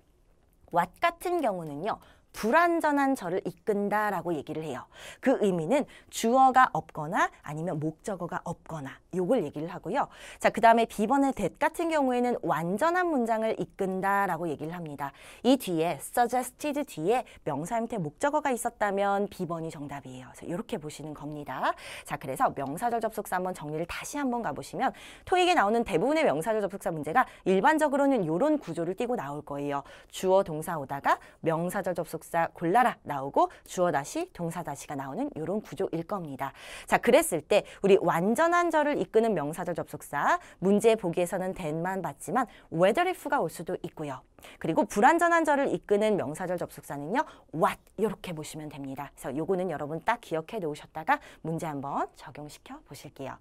같은 경우는요. 불완전한 저를 이끈다라고 얘기를 해요. 그 의미는 주어가 없거나 아니면 목적어가 없거나 욕을 얘기를 하고요. 자, 그다음에 비번의 that 같은 경우에는 완전한 문장을 이끈다라고 얘기를 합니다. 이 뒤에 suggested 뒤에 명사 형태 목적어가 있었다면 비번이 정답이에요. 그래서 이렇게 보시는 겁니다. 자, 그래서 명사절 접속사 한번 정리를 다시 한번 가 보시면 토익에 나오는 대부분의 명사절 접속사 문제가 일반적으로는 요런 구조를 띄고 나올 거예요. 주어 동사 오다가 명사절 접속 접속사 골라라 나오고 주어 다시 동사 다시가 나오는 이런 구조일 겁니다. 자 그랬을 때 우리 완전한 절을 이끄는 명사절 접속사 문제 보기에서는 된만 봤지만 whether if가 올 수도 있고요. 그리고 불완전한 절을 이끄는 명사절 접속사는요. what 이렇게 보시면 됩니다. 그래서 요거는 여러분 딱 기억해 놓으셨다가 문제 한번 적용시켜 보실게요.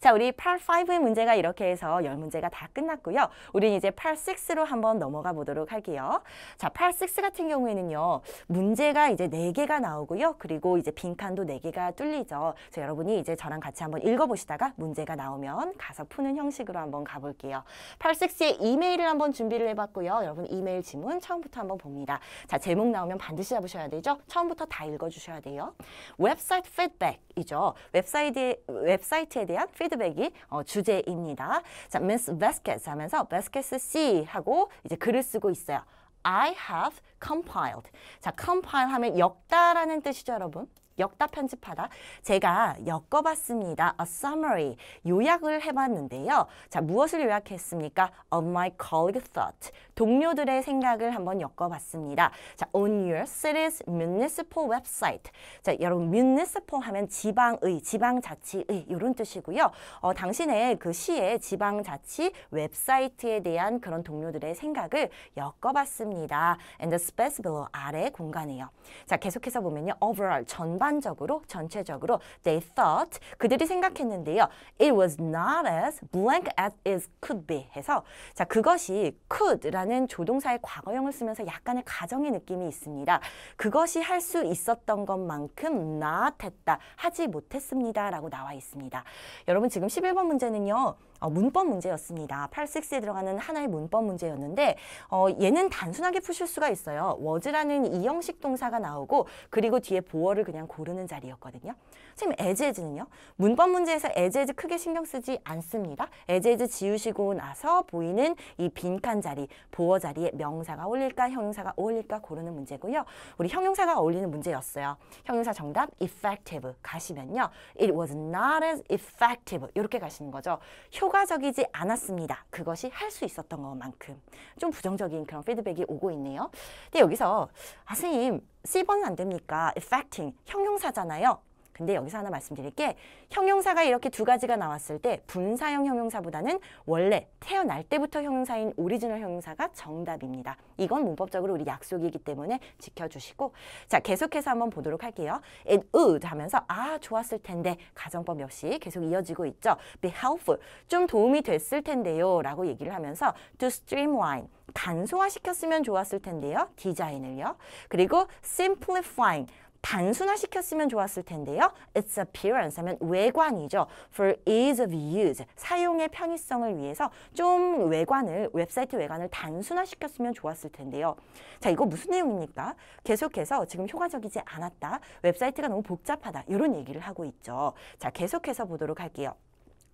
자, 우리 Part 5의 문제가 이렇게 해서 열문제가다 끝났고요. 우린 이제 Part 6로 한번 넘어가 보도록 할게요. 자, Part 6 같은 경우에는요. 문제가 이제 네개가 나오고요. 그리고 이제 빈칸도 네개가 뚫리죠. 그래서 여러분이 이제 저랑 같이 한번 읽어보시다가 문제가 나오면 가서 푸는 형식으로 한번 가볼게요. Part 6의 이메일을 한번 준비를 해봤고요. 여러분 이메일 지문 처음부터 한번 봅니다. 자, 제목 나오면 반드시 잡으셔야 되죠? 처음부터 다 읽어주셔야 돼요. 웹사이트 피드백이죠. 웹사이트, 웹사이트에 대한 피드백이 어, 주제입니다. 자, Miss Vasquez 하면서 Vasquez C 하고 이제 글을 쓰고 있어요. I have compiled. 자, compile 하면 엮다라는 뜻이죠, 여러분. 역다 편집하다. 제가 엮어봤습니다. A summary. 요약을 해봤는데요. 자, 무엇을 요약했습니까? Of my colleague thought. 동료들의 생각을 한번 엮어봤습니다. 자, on your city's municipal website. 자, 여러분 municipal 하면 지방의, 지방자치의 이런 뜻이고요. 어, 당신의 그 시의 지방자치 웹사이트에 대한 그런 동료들의 생각을 엮어봤습니다. And the space below 아래 공간에요. 자, 계속해서 보면요. overall 전반적으로 전체적으로 they thought 그들이 생각했는데요. It was not as blank as it could be 해서 자, 그것이 could라는 보는 조동사의 과거형을 쓰면서 약간의 가정의 느낌이 있습니다. 그것이 할 수 있었던 것만큼 not 했다, 하지 못했습니다 라고 나와 있습니다. 여러분 지금 11번 문제는요. 어, 문법 문제였습니다. 8.6에 들어가는 하나의 문법 문제였는데 어, 얘는 단순하게 푸실 수가 있어요. 워즈라는이 형식 동사가 나오고 그리고 뒤에 보어를 그냥 고르는 자리였거든요. 선생님 as as는요? 문법 문제에서 에즈에즈 크게 신경 쓰지 않습니다. 에즈에즈 지우시고 나서 보이는 이 빈칸 자리, 보어 자리에 명사가 어울릴까 형용사가 어울릴까 고르는 문제고요. 우리 형용사가 어울리는 문제였어요. 형용사 정답 effective 가시면요. It was not as effective 이렇게 가시는 거죠. 효 효과적이지 않았습니다. 그것이 할 수 있었던 것만큼 좀 부정적인 그런 피드백이 오고 있네요. 근데 여기서 아 선생님 C번은 안 됩니까? affecting 형용사잖아요. 근데 여기서 하나 말씀드릴 게 형용사가 이렇게 두 가지가 나왔을 때 분사형 형용사보다는 원래 태어날 때부터 형용사인 오리지널 형용사가 정답입니다. 이건 문법적으로 우리 약속이기 때문에 지켜주시고 자 계속해서 한번 보도록 할게요. It would 하면서 아 좋았을 텐데 가정법 역시 계속 이어지고 있죠. Be helpful 좀 도움이 됐을 텐데요 라고 얘기를 하면서 to streamline 간소화시켰으면 좋았을 텐데요. 디자인을요. 그리고 simplifying 단순화시켰으면 좋았을 텐데요. Its appearance 하면 외관이죠. For ease of use, 사용의 편의성을 위해서 좀 외관을, 웹사이트 외관을 단순화시켰으면 좋았을 텐데요. 자, 이거 무슨 내용입니까? 계속해서 지금 효과적이지 않았다. 웹사이트가 너무 복잡하다. 이런 얘기를 하고 있죠. 자, 계속해서 보도록 할게요.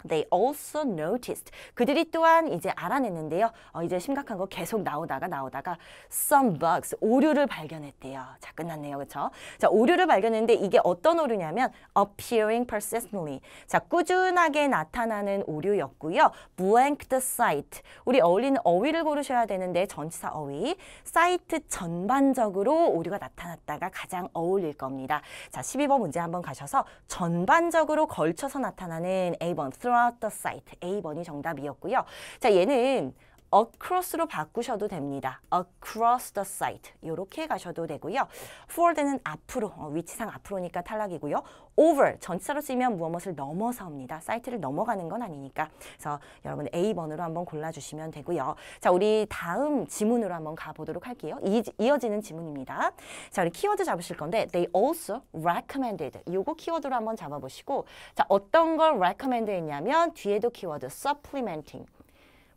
They also noticed. 그들이 또한 이제 알아냈는데요. 어, 이제 심각한 거 계속 나오다가 나오다가 some bugs, 오류를 발견했대요. 자, 끝났네요. 그렇죠? 자, 오류를 발견했는데 이게 어떤 오류냐면 appearing persistently. 자, 꾸준하게 나타나는 오류였고요. blank the site. 우리 어울리는 어휘를 고르셔야 되는데 전치사 어휘. 사이트 전반적으로 오류가 나타났다가 가장 어울릴 겁니다. 자, 12번 문제 한번 가셔서 전반적으로 걸쳐서 나타나는 A번 t h r o u throughout the site A번이 정답이었고요. 자, 얘는 across로 바꾸셔도 됩니다. across the site 이렇게 가셔도 되고요. forward는 앞으로 어, 위치상 앞으로니까 탈락이고요. over 전치사로 쓰이면 무엇을 넘어서입니다. 사이트를 넘어가는 건 아니니까 그래서 여러분 A번으로 한번 골라주시면 되고요. 자 우리 다음 지문으로 한번 가보도록 할게요. 이, 이어지는 지문입니다. 자 우리 키워드 잡으실 건데 they also recommended 요거 키워드로 한번 잡아보시고 자 어떤 걸 recommend 했냐면 뒤에도 키워드 supplementing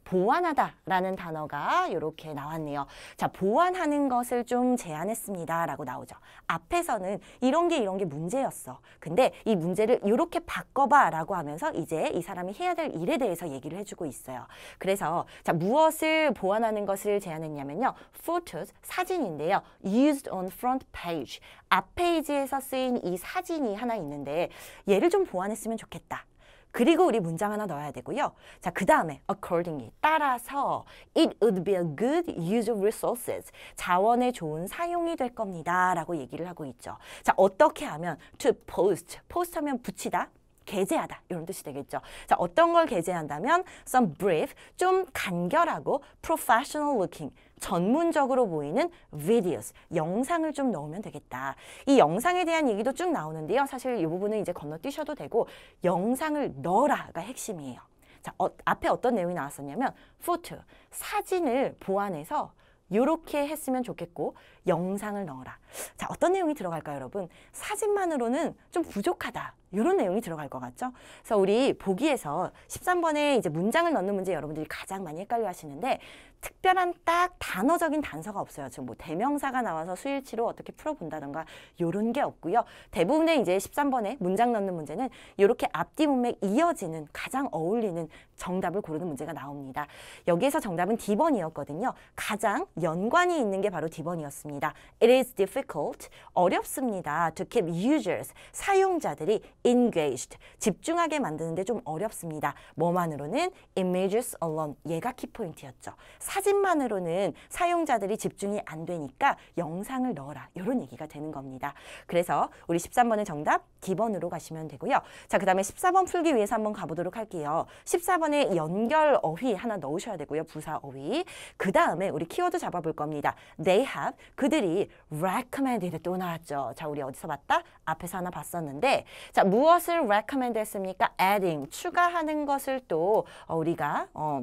보완하다라는 단어가 이렇게 나왔네요. 자, 보완하는 것을 좀 제안했습니다라고 나오죠. 앞에서는 이런 게 이런 게 문제였어. 근데 이 문제를 이렇게 바꿔봐라고 하면서 이제 이 사람이 해야 될 일에 대해서 얘기를 해주고 있어요. 그래서 자, 무엇을 보완하는 것을 제안했냐면요. photos 사진인데요. used on front page 앞 페이지에서 쓰인 이 사진이 하나 있는데 얘를 좀 보완했으면 좋겠다. 그리고 우리 문장 하나 넣어야 되고요. 자, 그 다음에 accordingly 따라서 it would be a good use of resources 자원의 좋은 사용이 될 겁니다. 라고 얘기를 하고 있죠. 자, 어떻게 하면 to post, post 하면 붙이다. 게재하다 이런 뜻이 되겠죠. 자 어떤 걸 게재한다면 some brief 좀 간결하고 professional looking 전문적으로 보이는 videos, 영상을 좀 넣으면 되겠다. 이 영상에 대한 얘기도 쭉 나오는데요. 사실 이 부분은 이제 건너뛰셔도 되고 영상을 넣어라가 핵심이에요. 자, 어, 앞에 어떤 내용이 나왔었냐면 photo, 사진을 보완해서 이렇게 했으면 좋겠고 영상을 넣어라. 자 어떤 내용이 들어갈까요 여러분? 사진만으로는 좀 부족하다. 이런 내용이 들어갈 것 같죠? 그래서 우리 보기에서 13번에 이제 문장을 넣는 문제 여러분들이 가장 많이 헷갈려 하시는데 특별한 딱 단어적인 단서가 없어요. 지금 뭐 대명사가 나와서 수일치로 어떻게 풀어본다던가 요런 게 없고요. 대부분의 이제 13번에 문장 넣는 문제는 이렇게 앞뒤 문맥 이어지는 가장 어울리는 정답을 고르는 문제가 나옵니다. 여기에서 정답은 D번이었거든요. 가장 연관이 있는 게 바로 D번이었습니다. It is difficult, 어렵습니다. To keep users, 사용자들이 engaged, 집중하게 만드는데 좀 어렵습니다. 뭐만으로는 images alone, 얘가 키포인트였죠. 사진만으로는 사용자들이 집중이 안 되니까 영상을 넣어라. 이런 얘기가 되는 겁니다. 그래서 우리 13번의 정답 기본으로 가시면 되고요. 자, 그 다음에 14번 풀기 위해서 한번 가보도록 할게요. 14번에 연결 어휘 하나 넣으셔야 되고요. 부사 어휘. 그 다음에 우리 키워드 잡아볼 겁니다. They have, 그들이 recommended 또 나왔죠. 자, 우리 어디서 봤다? 앞에서 하나 봤었는데 자, 무엇을 recommend 했습니까? adding, 추가하는 것을 또 어, 우리가 어,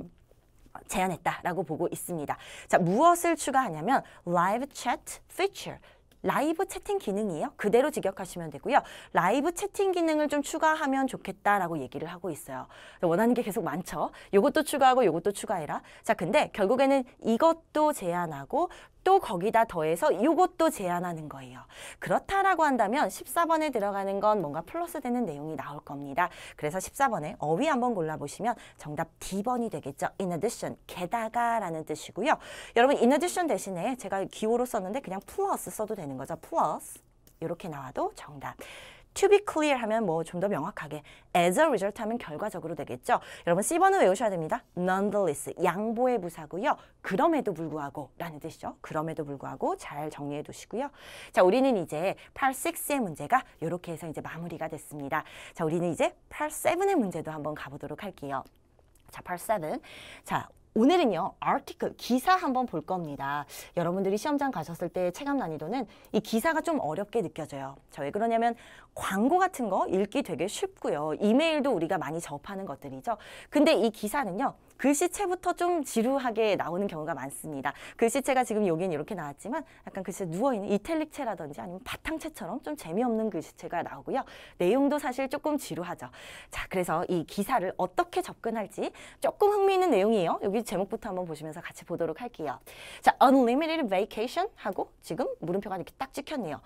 제안했다라고 보고 있습니다. 자, 무엇을 추가하냐면 live chat feature 라이브 채팅 기능이에요. 그대로 직역하시면 되고요. 라이브 채팅 기능을 좀 추가하면 좋겠다라고 얘기를 하고 있어요. 원하는 게 계속 많죠. 이것도 추가하고 이것도 추가해라. 자, 근데 결국에는 이것도 제안하고 또 거기다 더해서 이것도 제한하는 거예요. 그렇다라고 한다면 14번에 들어가는 건 뭔가 플러스 되는 내용이 나올 겁니다. 그래서 14번에 어휘 한번 골라보시면 정답 D번이 되겠죠. In addition, 게다가 라는 뜻이고요. 여러분 in addition 대신에 제가 기호로 썼는데 그냥 플러스 써도 되는 거죠. 플러스 이렇게 나와도 정답. to be clear 하면 뭐 좀 더 명확하게 as a result 하면 결과적으로 되겠죠. 여러분 c 번호 외우셔야 됩니다. nonetheless 양보의 부사고요. 그럼에도 불구하고 라는 뜻이죠. 그럼에도 불구하고 잘 정리해 두시고요. 자 우리는 이제 p a r 6의 문제가 이렇게 해서 이제 마무리가 됐습니다. 자 우리는 이제 p a r 7의 문제도 한번 가보도록 할게요. 자 p a r 7. 자 오늘은요 article 기사 한번 볼 겁니다 여러분들이 시험장 가셨을 때 체감 난이도는 이 기사가 좀 어렵게 느껴져요 자 왜 그러냐면 광고 같은 거 읽기 되게 쉽고요 이메일도 우리가 많이 접하는 것들이죠 근데 이 기사는요 글씨체부터 좀 지루하게 나오는 경우가 많습니다 글씨체가 지금 여기는 이렇게 나왔지만 약간 글씨 누워있는 이탈릭체라든지 아니면 바탕체처럼 좀 재미없는 글씨체가 나오고요 내용도 사실 조금 지루하죠 자 그래서 이 기사를 어떻게 접근할지 조금 흥미있는 내용이에요 여기 우리 제목부터 한번 보시면서 같이 보도록 할게요. 자, unlimited vacation 하고 지금 물음표가 이렇게 딱 찍혔네요.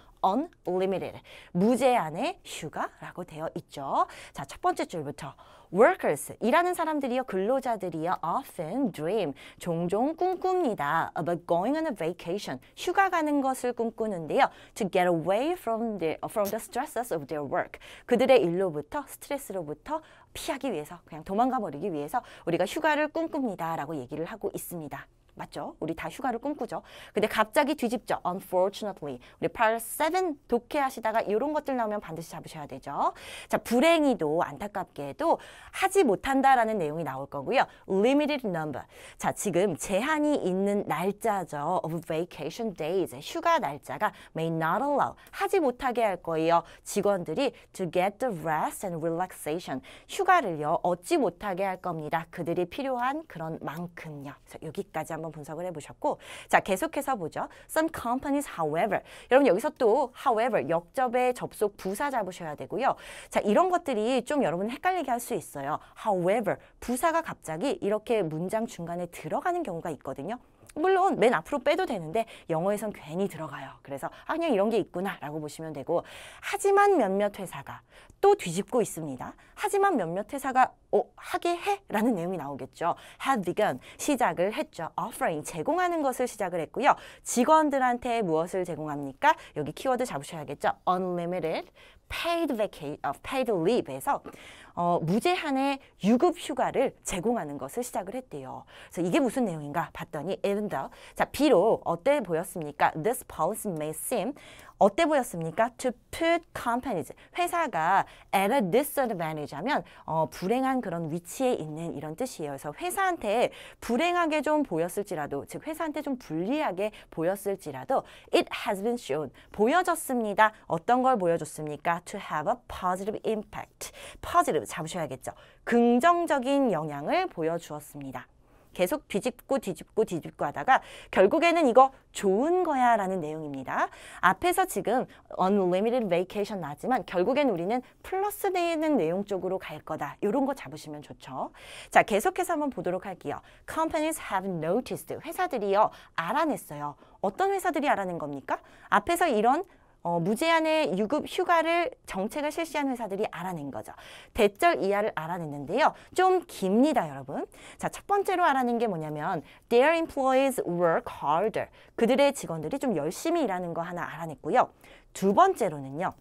unlimited, 무제한의 휴가라고 되어 있죠. 자, 첫 번째 줄부터 workers, 일하는 사람들이요, 근로자들이요, often dream, 종종 꿈꿉니다. about going on a vacation, 휴가 가는 것을 꿈꾸는데요. to get away from the, from the stresses of their work, 그들의 일로부터 스트레스로부터 피하기 위해서 그냥 도망가 버리기 위해서 우리가 휴가를 꿈꿉니다라고 얘기를 하고 있습니다. 맞죠? 우리 다 휴가를 꿈꾸죠. 근데 갑자기 뒤집죠. Unfortunately. 우리 8, 7 독해하시다가 이런 것들 나오면 반드시 잡으셔야 되죠. 자, 불행히도 안타깝게도 하지 못한다라는 내용이 나올 거고요. Limited number. 자, 지금 제한이 있는 날짜죠. Of vacation days. 휴가 날짜가 may not allow. 하지 못하게 할 거예요. 직원들이 to get the rest and relaxation. 휴가를요. 얻지 못하게 할 겁니다. 그들이 필요한 그런 만큼요. 그래서 여기까지 한번 한번 분석을 해보셨고 자 계속해서 보죠. Some companies, however. 여러분 여기서 또 however 역접의 접속 부사 잡으셔야 되고요. 자 이런 것들이 좀 여러분 헷갈리게 할 수 있어요. however 부사가 갑자기 이렇게 문장 중간에 들어가는 경우가 있거든요. 물론 맨 앞으로 빼도 되는데 영어에선 괜히 들어가요. 그래서 아 그냥 이런 게 있구나 라고 보시면 되고 하지만 몇몇 회사가 또 뒤집고 있습니다. 하지만 몇몇 회사가 어, 하게 해? 라는 내용이 나오겠죠. have begun 시작을 했죠. offering 제공하는 것을 시작을 했고요. 직원들한테 무엇을 제공합니까? 여기 키워드 잡으셔야겠죠. unlimited paid vacation, 어, paid leave에서 어, 무제한의 유급 휴가를 제공하는 것을 시작을 했대요. 그래서 이게 무슨 내용인가 봤더니 even though 자 비록 어때 보였습니까? This policy may seem 어때 보였습니까? To put companies, 회사가 at a disadvantage 하면 어, 불행한 그런 위치에 있는 이런 뜻이에요. 그래서 회사한테 불행하게 좀 보였을지라도, 즉 회사한테 좀 불리하게 보였을지라도 it has been shown, 보여졌습니다. 어떤 걸 보여줬습니까? To have a positive impact, positive 잡으셔야겠죠. 긍정적인 영향을 보여주었습니다. 계속 뒤집고 뒤집고 뒤집고 하다가 결국에는 이거 좋은 거야 라는 내용입니다. 앞에서 지금 unlimited vacation 나지만 결국엔 우리는 플러스 되는 내용 쪽으로 갈 거다. 이런 거 잡으시면 좋죠. 자, 계속해서 한번 보도록 할게요. Companies have noticed. 회사들이요. 알아냈어요. 어떤 회사들이 알아낸 겁니까? 앞에서 이런 어, 무제한의 유급 휴가를 정책을 실시한 회사들이 알아낸 거죠. 대절 이하를 알아냈는데요. 좀 깁니다, 여러분. 자, 첫 번째로 알아낸 게 뭐냐면 their employees work harder. 그들의 직원들이 좀 열심히 일하는 거 하나 알아냈고요. 두 번째로는요.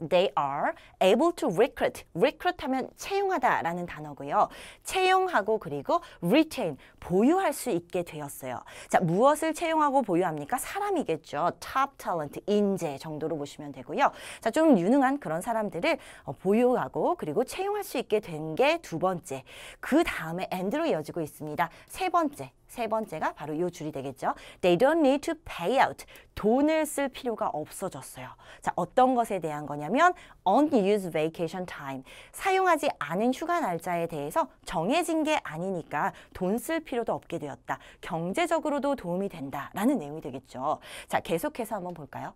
They are able to recruit. recruit 하면 채용하다라는 단어고요. 채용하고 그리고 retain, 보유할 수 있게 되었어요. 자, 무엇을 채용하고 보유합니까? 사람이겠죠. top talent, 인재 정도로 보시면 되고요. 자, 좀 유능한 그런 사람들을 어, 보유하고 그리고 채용할 수 있게 된 게 두 번째. 그 다음에 and로 이어지고 있습니다. 세 번째, 세 번째가 바로 이 줄이 되겠죠. They don't need to pay out. 돈을 쓸 필요가 없어졌어요. 자, 어떤 것에 대한 거냐면 unused vacation time. 사용하지 않은 휴가 날짜에 대해서 정해진 게 아니니까 돈 쓸 필요도 없게 되었다. 경제적으로도 도움이 된다라는 내용이 되겠죠. 자, 계속해서 한번 볼까요?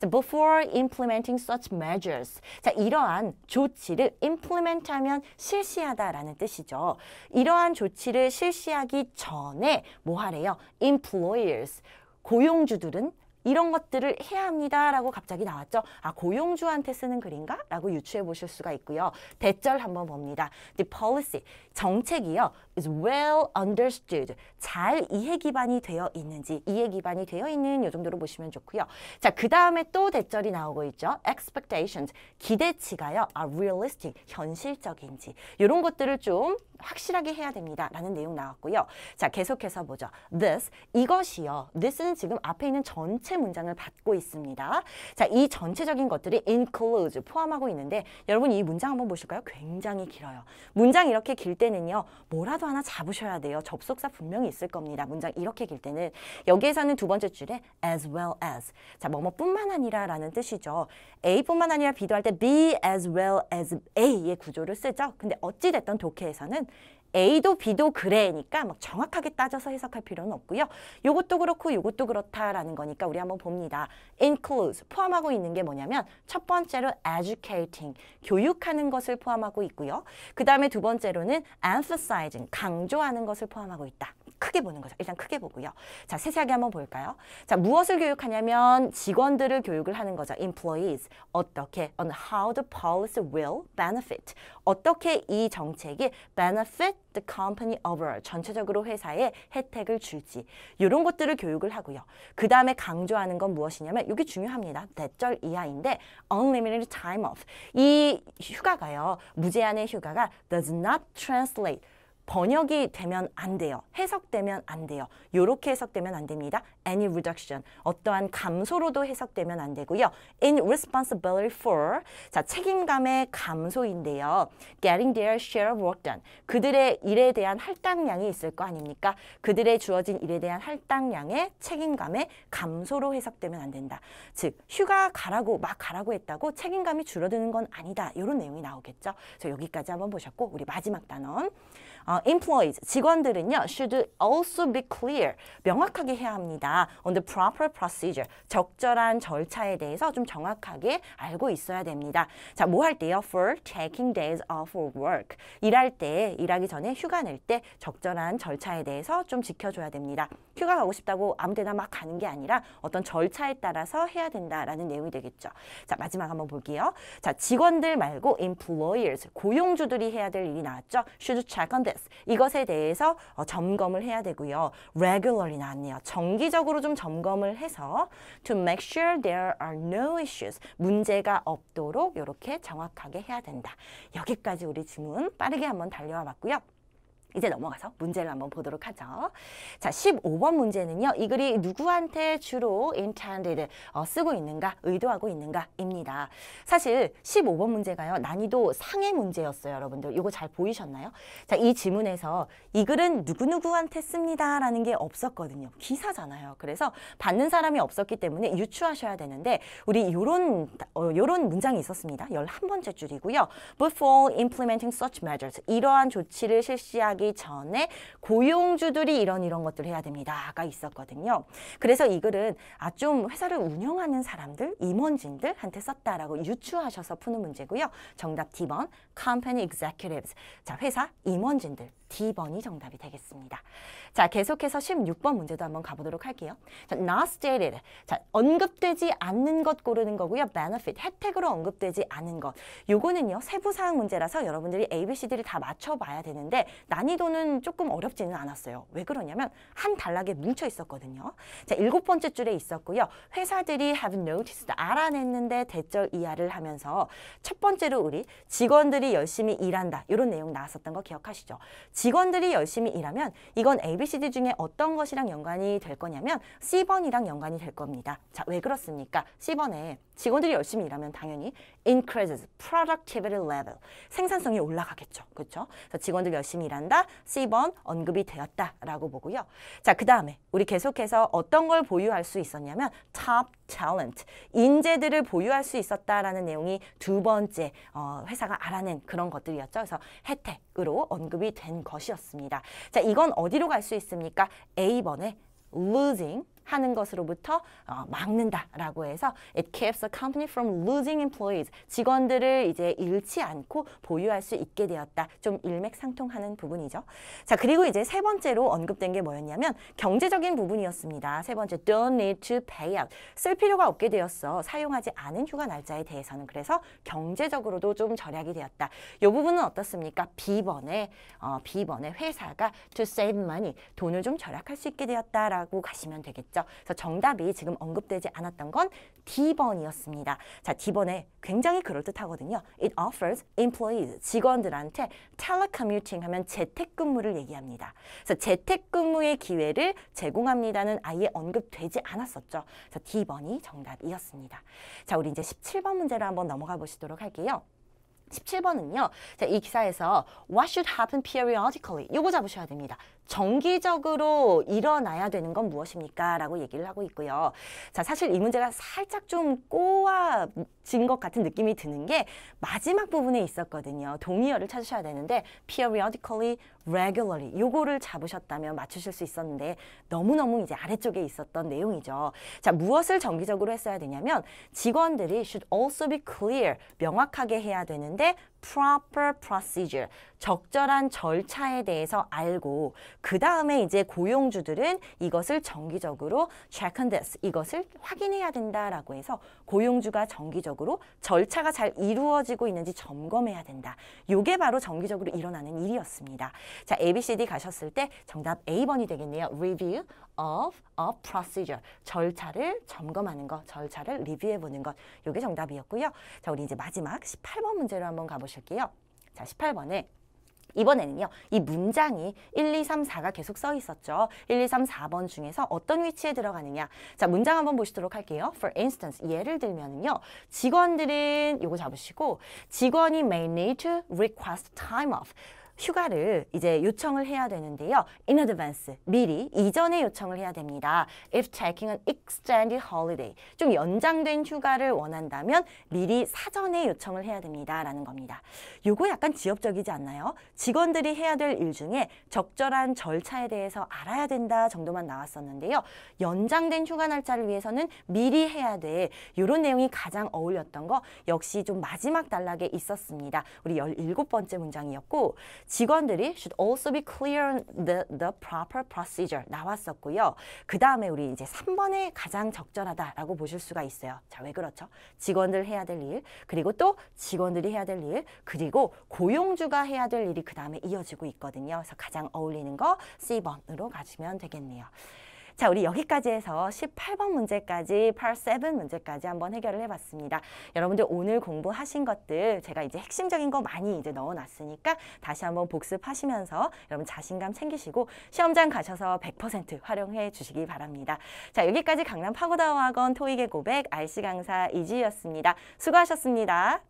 자, before implementing such measures. 자, 이러한 조치를 implement 하면 실시하다라는 뜻이죠. 이러한 조치를 실시하기 전에 뭐 하래요? employers. 고용주들은 이런 것들을 해야 합니다라고 갑자기 나왔죠. 아 고용주한테 쓰는 글인가? 라고 유추해 보실 수가 있고요. 대절 한번 봅니다. The policy, 정책이요. is well understood, 잘 이해 기반이 되어 있는지 이해 기반이 되어 있는 요 정도로 보시면 좋고요. 자, 그 다음에 또 대절이 나오고 있죠. expectations, 기대치가요. are realistic, 현실적인지 요런 것들을 좀 확실하게 해야 됩니다. 라는 내용 나왔고요. 자, 계속해서 보죠. this, 이것이요. this는 지금 앞에 있는 전체 문장을 받고 있습니다. 자, 이 전체적인 것들이 i n c l u d e 포함하고 있는데 여러분 이 문장 한번 보실까요? 굉장히 길어요. 문장 이렇게 길 때는요. 뭐라도 하나 잡으셔야 돼요. 접속사 분명히 있을 겁니다. 문장 이렇게 길 때는 여기에서는 두 번째 줄에 as well as 자, 뭐 뭐뿐만 아니라 라는 뜻이죠. A뿐만 아니라 B도 할 때 be as well as A의 구조를 쓰죠. 근데 어찌됐던 독해에서는 A도 B도 그래니까 막 정확하게 따져서 해석할 필요는 없고요. 요것도 그렇고 요것도 그렇다라는 거니까 우리 한번 봅니다. includes 포함하고 있는 게 뭐냐면 첫 번째로 educating 교육하는 것을 포함하고 있고요. 그 다음에 두 번째로는 emphasizing 강조하는 것을 포함하고 있다. 크게 보는 거죠. 일단 크게 보고요. 자, 세세하게 한번 볼까요? 자, 무엇을 교육하냐면 직원들을 교육을 하는 거죠. employees. 어떻게 on how the policy will benefit. 어떻게 이 정책이 benefit the company overall. 전체적으로 회사에 혜택을 줄지. 이런 것들을 교육을 하고요. 그 다음에 강조하는 건 무엇이냐면 이게 중요합니다. 대절 이하인데 unlimited time off. 이 휴가가요. 무제한의 휴가가 does not translate 번역이 되면 안 돼요. 해석되면 안 돼요. 이렇게 해석되면 안 됩니다. Any reduction, 어떠한 감소로도 해석되면 안 되고요. In responsibility for, 자 책임감의 감소인데요. Getting their share of work done, 그들의 일에 대한 할당량이 있을 거 아닙니까? 그들의 주어진 일에 대한 할당량의 책임감의 감소로 해석되면 안 된다. 즉 휴가 가라고 막 가라고 했다고 책임감이 줄어드는 건 아니다. 이런 내용이 나오겠죠. 그래서 여기까지 한번 보셨고 우리 마지막 단원. 어, employees, 직원들은요, should also be clear, 명확하게 해야 합니다. on the proper procedure, 적절한 절차에 대해서 좀 정확하게 알고 있어야 됩니다. 자, 뭐 할 때요? for taking days off of work, 일할 때, 일하기 전에 휴가 낼 때 적절한 절차에 대해서 좀 지켜줘야 됩니다. 휴가 가고 싶다고 아무 데나 막 가는 게 아니라 어떤 절차에 따라서 해야 된다라는 내용이 되겠죠. 자, 마지막 한번 볼게요. 자, 직원들 말고 employers, 고용주들이 해야 될 일이 나왔죠. should check on this. this. 이것에 대해서 어, 점검을 해야 되고요. regularly 나왔네요. 정기적으로 좀 점검을 해서 to make sure there are no issues. 문제가 없도록 이렇게 정확하게 해야 된다. 여기까지 우리 지문 빠르게 한번 달려와 봤고요. 이제 넘어가서 문제를 한번 보도록 하죠. 자, 15번 문제는요. 이 글이 누구한테 주로 intended 어, 쓰고 있는가, 의도하고 있는가입니다. 사실 15번 문제가요. 난이도 상의 문제였어요, 여러분들. 이거 잘 보이셨나요? 자, 이 지문에서 이 글은 누구누구한테 씁니다라는 게 없었거든요. 기사잖아요. 그래서 받는 사람이 없었기 때문에 유추하셔야 되는데 우리 요런 어, 요런 문장이 있었습니다. 열한번째 줄이고요. Before implementing such measures 이러한 조치를 실시하기 들기 전에 고용주들이 이런 이런 것들을 해야 됩니다가 있었거든요. 그래서 이 글은 아 좀 회사를 운영하는 사람들, 임원진들한테 썼다라고 유추하셔서 푸는 문제고요. 정답 D번 Company Executives. 자, 회사 임원진들 D번이 정답이 되겠습니다. 자, 계속해서 16번 문제도 한번 가보도록 할게요. 자, not stated. 자, 언급되지 않는 것 고르는 거고요. benefit, 혜택으로 언급되지 않은 것. 요거는요, 세부사항 문제라서 여러분들이 A, B, C, D를 다 맞춰봐야 되는데 난이도는 조금 어렵지는 않았어요. 왜 그러냐면 한 단락에 뭉쳐 있었거든요. 자, 일곱 번째 줄에 있었고요. 회사들이 have noticed, 알아냈는데 대절 이하를 하면서 첫 번째로 우리 직원들이 열심히 일한다. 이런 내용 나왔었던 거 기억하시죠? 직원들이 열심히 일하면 이건 ABCD 중에 어떤 것이랑 연관이 될 거냐면 C번이랑 연관이 될 겁니다. 자, 왜 그렇습니까? C번에 직원들이 열심히 일하면 당연히 increases productivity level 생산성이 올라가겠죠. 그렇죠? 그래서 직원들 열심히 일한다. C번 언급이 되었다라고 보고요. 자, 그다음에 우리 계속해서 어떤 걸 보유할 수 있었냐면 top talent, 인재들을 보유할 수 있었다라는 내용이 두 번째 어, 회사가 알아낸 그런 것들이었죠. 그래서 혜택으로 언급이 된 것이었습니다. 자, 이건 어디로 갈 수 있습니까? A번에 losing 하는 것으로부터 어, 막는다라고 해서 it keeps a company from losing employees 직원들을 이제 잃지 않고 보유할 수 있게 되었다. 좀 일맥상통하는 부분이죠. 자 그리고 이제 세 번째로 언급된 게 뭐였냐면 경제적인 부분이었습니다. 세 번째 don't need to pay out 쓸 필요가 없게 되었어 사용하지 않은 휴가 날짜에 대해서는 그래서 경제적으로도 좀 절약이 되었다. 이 부분은 어떻습니까? B번에 어, B번에 회사가 to save money 돈을 좀 절약할 수 있게 되었다라고 가시면 되겠죠. 있죠. 그래서 정답이 지금 언급되지 않았던 건 D번이었습니다. 자, D번에 굉장히 그럴듯하거든요. It offers employees, 직원들한테 telecommuting 하면 재택근무를 얘기합니다. 그래서 재택근무의 기회를 제공합니다는 아예 언급되지 않았었죠. 그래서 D번이 정답이었습니다. 자, 우리 이제 17번 문제로 한번 넘어가 보시도록 할게요. 17번은요. 자, 이 기사에서 what should happen periodically 요거 잡으셔야 됩니다. 정기적으로 일어나야 되는 건 무엇입니까? 라고 얘기를 하고 있고요. 자, 사실 이 문제가 살짝 좀 꼬아진 것 같은 느낌이 드는 게 마지막 부분에 있었거든요. 동의어를 찾으셔야 되는데 periodically, regularly 요거를 잡으셨다면 맞추실 수 있었는데 너무너무 이제 아래쪽에 있었던 내용이죠. 자, 무엇을 정기적으로 했어야 되냐면 직원들이 should also be clear 명확하게 해야 되는데 proper procedure, 적절한 절차에 대해서 알고 그 다음에 이제 고용주들은 이것을 정기적으로 check on this, 이것을 확인해야 된다라고 해서 고용주가 정기적으로 절차가 잘 이루어지고 있는지 점검해야 된다. 요게 바로 정기적으로 일어나는 일이었습니다. 자, ABCD 가셨을 때 정답 A번이 되겠네요. Review of a procedure. 절차를 점검하는 것, 절차를 리뷰해 보는 것. 요게 정답이었고요. 자, 우리 이제 마지막 18번 문제로 한번 가보실게요. 자, 18번에 이번에는요. 이 문장이 1, 2, 3, 4가 계속 써 있었죠. 1, 2, 3, 4번 중에서 어떤 위치에 들어가느냐. 자, 문장 한번 보시도록 할게요. For instance, 예를 들면은요. 직원들은 요거 잡으시고 직원이 may need to request time off. 휴가를 이제 요청을 해야 되는데요. In advance, 미리 이전에 요청을 해야 됩니다. If taking an extended holiday, 좀 연장된 휴가를 원한다면 미리 사전에 요청을 해야 됩니다. 라는 겁니다. 요거 약간 지엽적이지 않나요? 직원들이 해야 될 일 중에 적절한 절차에 대해서 알아야 된다 정도만 나왔었는데요. 연장된 휴가 날짜를 위해서는 미리 해야 돼. 요런 내용이 가장 어울렸던 거 역시 좀 마지막 단락에 있었습니다. 우리 열일 번째 문장이었고 직원들이 should also be clear on the, the proper procedure 나왔었고요. 그 다음에 우리 이제 3번에 가장 적절하다라고 보실 수가 있어요. 자, 왜 그렇죠? 직원들 해야 될 일, 그리고 또 직원들이 해야 될 일, 그리고 고용주가 해야 될 일이 그 다음에 이어지고 있거든요. 그래서 가장 어울리는 거 C번으로 가시면 되겠네요. 자, 우리 여기까지 해서 18번 문제까지, 8-7 문제까지 한번 해결을 해봤습니다. 여러분들 오늘 공부하신 것들 제가 이제 핵심적인 거 많이 이제 넣어놨으니까 다시 한번 복습하시면서 여러분 자신감 챙기시고 시험장 가셔서 100% 활용해 주시기 바랍니다. 자, 여기까지 강남 파고다오 학원 토익의 고백 RC 강사 이지희였습니다. 수고하셨습니다.